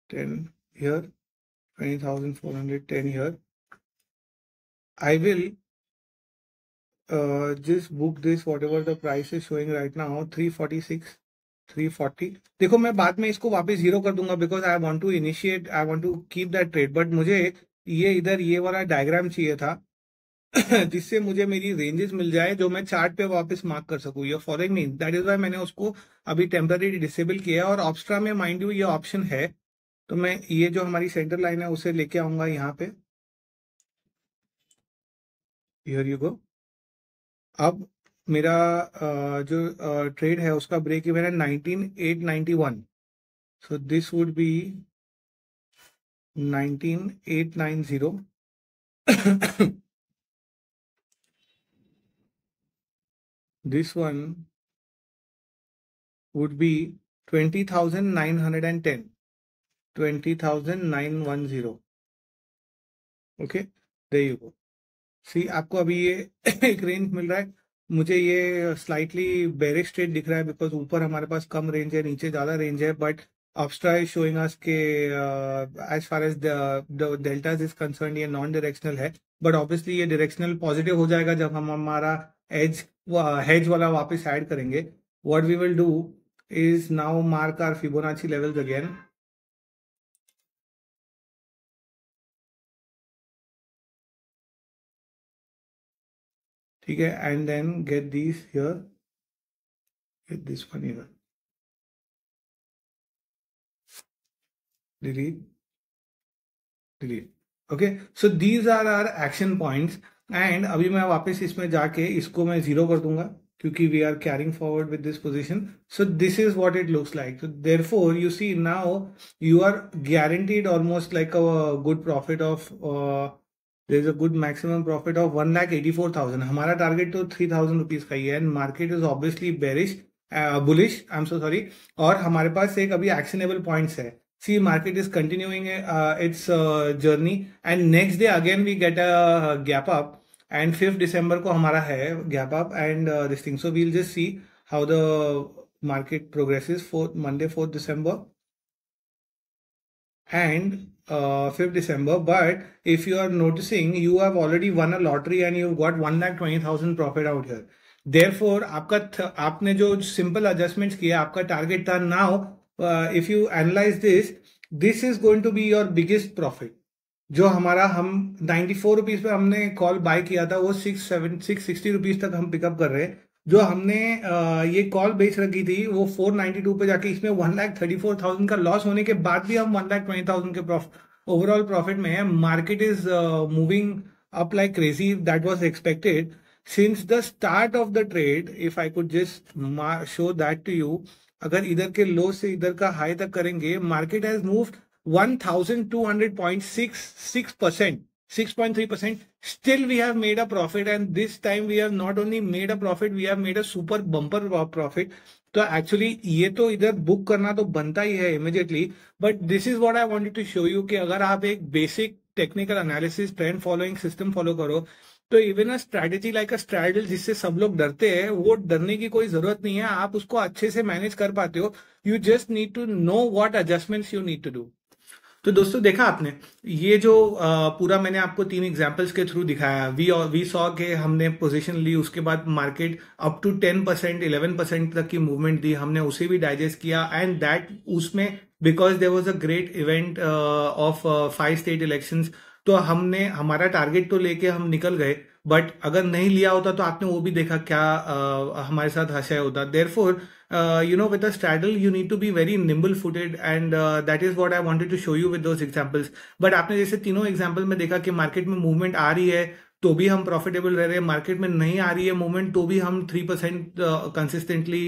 Speaker 1: ten here ten here i will uh, just book this whatever the price is showing right now six. 340 देखो मैं बाद में इसको वापस जीरो कर दूंगा because I want to initiate I want to keep that trade but मुझे ये इधर ये वाला डायग्राम चाहिए था जिससे मुझे मेरी रेंजेस मिल जाए जो मैं चार्ट पे वापस मार्क कर सकूँ ये फॉरिंग मीन दैट इज वाई मैंने उसको अभी टेम्पररी डिसेबल किया है और ऑप्स्ट्रा में माइंड यू ये ऑप्शन है तो मैं ये जो हमारी सेंटर लाइन है उसे लेके आऊंगा यहाँ पे हियर यू गो अब मेरा जो ट्रेड है उसका ब्रेक इवन है nineteen eight ninety one so this would be nineteen eight nine zero this one would be twenty thousand nine hundred and ten twenty okay there you go see आपको अभी ये एक रेंज मिल रहा है मुझे ये स्लाइटली बेरिश ट्रेड दिख रहा है बिकॉज ऊपर हमारे पास कम रेंज है नीचे ज्यादा रेंज है but Upstra is showing us के as far as deltas is concern ये नॉन डायरेक्शनल है बट ऑब्वियसली ये डायरेक्शनल पॉजिटिव हो जाएगा जब हम हमारा एज हेज वाला वापस ऐड करेंगे what we will do is now mark our Fibonacci levels again okay and then get these here get this one here delete delete okay so these are our action points and अभी मैं वापस इसमें जाके इसको मैं zero कर दूंगा क्योंकि we are carrying forward with this position so this is what it looks like so therefore you see now you are guaranteed almost like a good profit of uh, there is a good maximum profit of one lakh eighty four thousand हमारा टारगेट तो थ्री थाउजेंड रुपीज का ही है and market is obviously bearish bullish I am so sorry और हमारे पास एक अभी एक्शनेबल पॉइंट्स है see market is continuing uh, its uh, journey and next day again we get a gap up and 5th december ko hamara hai gap up and uh, this thing so we'll just see how the market progresses for monday 4th december and uh, 5th December. But if you are noticing, you have already won a lottery and you've got 1,20,000 profit out here. Therefore, आपका आपने जो simple adjustments किया आपका target था now, uh, if you analyze this, this is going to be your biggest profit. जो हमारा हम 94 फोर रुपीज पे हमने कॉल बाय किया था वो six seven six sixty rupees तक हम पिकअप कर रहे हैं जो हमने ये कॉल बेच रखी थी वो 492 पे जाके इसमें one lakh thirty four thousand का लॉस होने के बाद भी हम वन लाख ट्वेंटी थाउजेंड के ओवरऑल प्रॉफिट में है market is moving up like crazy that was expected since the start of the trade if I could just show that to you अगर इधर के लो से इधर का हाई तक करेंगे market has six six percent 6.3%. Still, we have made a profit, and this time we have not only made a profit, we have made a super bumper profit. so तो actually ये तो इधर बुक करना तो बनता ही है immediately but this is what I wanted to show you कि अगर आप एक basic technical analysis trend following system follow करो तो even a strategy like a straddle जिससे सब लोग डरते हैं वो डरने की कोई जरूरत नहीं है आप उसको अच्छे से मैनेज कर पाते हो you just need to know what adjustments you need to do तो दोस्तों देखा आपने ये जो पूरा मैंने आपको तीन एग्जाम्पल्स के थ्रू दिखाया वी वी सौ के हमने पोजीशन ली उसके बाद market up to ten percent eleven percent तक की मूवमेंट दी हमने उसे भी डाइजेस्ट किया एंड दैट उसमें because there was a great event of five state elections तो हमने हमारा टारगेट तो लेके हम निकल गए बट अगर नहीं लिया होता तो आपने वो भी देखा क्या आ, हमारे साथ हसया होता therefore you know with you need to be very nimble footed and that is what I wanted to show you with examples but आपने जैसे तीनों एग्जाम्पल में देखा कि मार्केट में मूवमेंट आ रही है तो भी हम प्रॉफिटेबल रह रहे हैं मार्केट में नहीं आ रही है मूवमेंट तो भी हम थ्री परसेंट कंसिस्टेंटली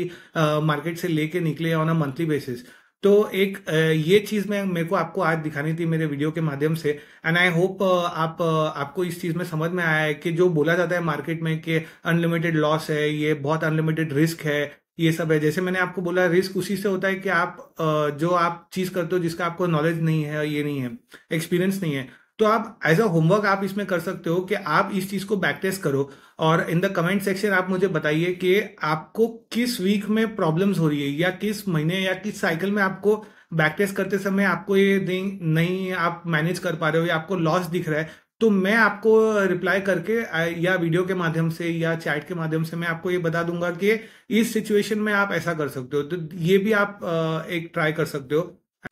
Speaker 1: मार्केट से लेके निकले ऑन अ मंथली बेसिस तो एक ये चीज में मेरे को आपको आज दिखानी थी मेरे वीडियो के माध्यम से एंड आई होप आप आपको इस चीज में समझ में आया है कि जो बोला जाता है मार्केट में कि अनलिमिटेड लॉस है ये बहुत अनलिमिटेड रिस्क है ये सब है जैसे मैंने आपको बोला रिस्क उसी से होता है कि आप जो आप चीज करते हो जिसका आपको नॉलेज नहीं है ये नहीं है एक्सपीरियंस नहीं है तो आप एज अ होमवर्क आप इसमें कर सकते हो कि आप इस चीज को बैक टेस्ट करो और इन द कमेंट सेक्शन आप मुझे बताइए कि आपको किस वीक में प्रॉब्लम्स हो रही है या किस महीने या किस साइकिल में आपको बैक टेस्ट करते समय आपको ये नहीं आप मैनेज कर पा रहे हो या आपको लॉस दिख रहा है तो मैं आपको रिप्लाई करके या वीडियो के माध्यम से या चैट के माध्यम से मैं आपको ये बता दूंगा कि इस सिचुएशन में आप ऐसा कर सकते हो तो ये भी आप एक ट्राई कर सकते हो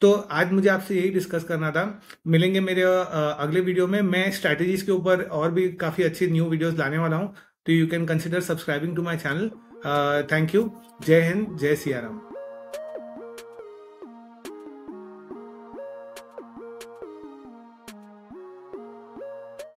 Speaker 1: तो आज मुझे आपसे यही डिस्कस करना था मिलेंगे मेरे अगले वीडियो में मैं स्ट्रैटेजीज के ऊपर और भी काफ़ी अच्छी न्यू वीडियोस लाने वाला हूँ तो you can consider subscribing to my channel thank you जय हिंद जय सियाराम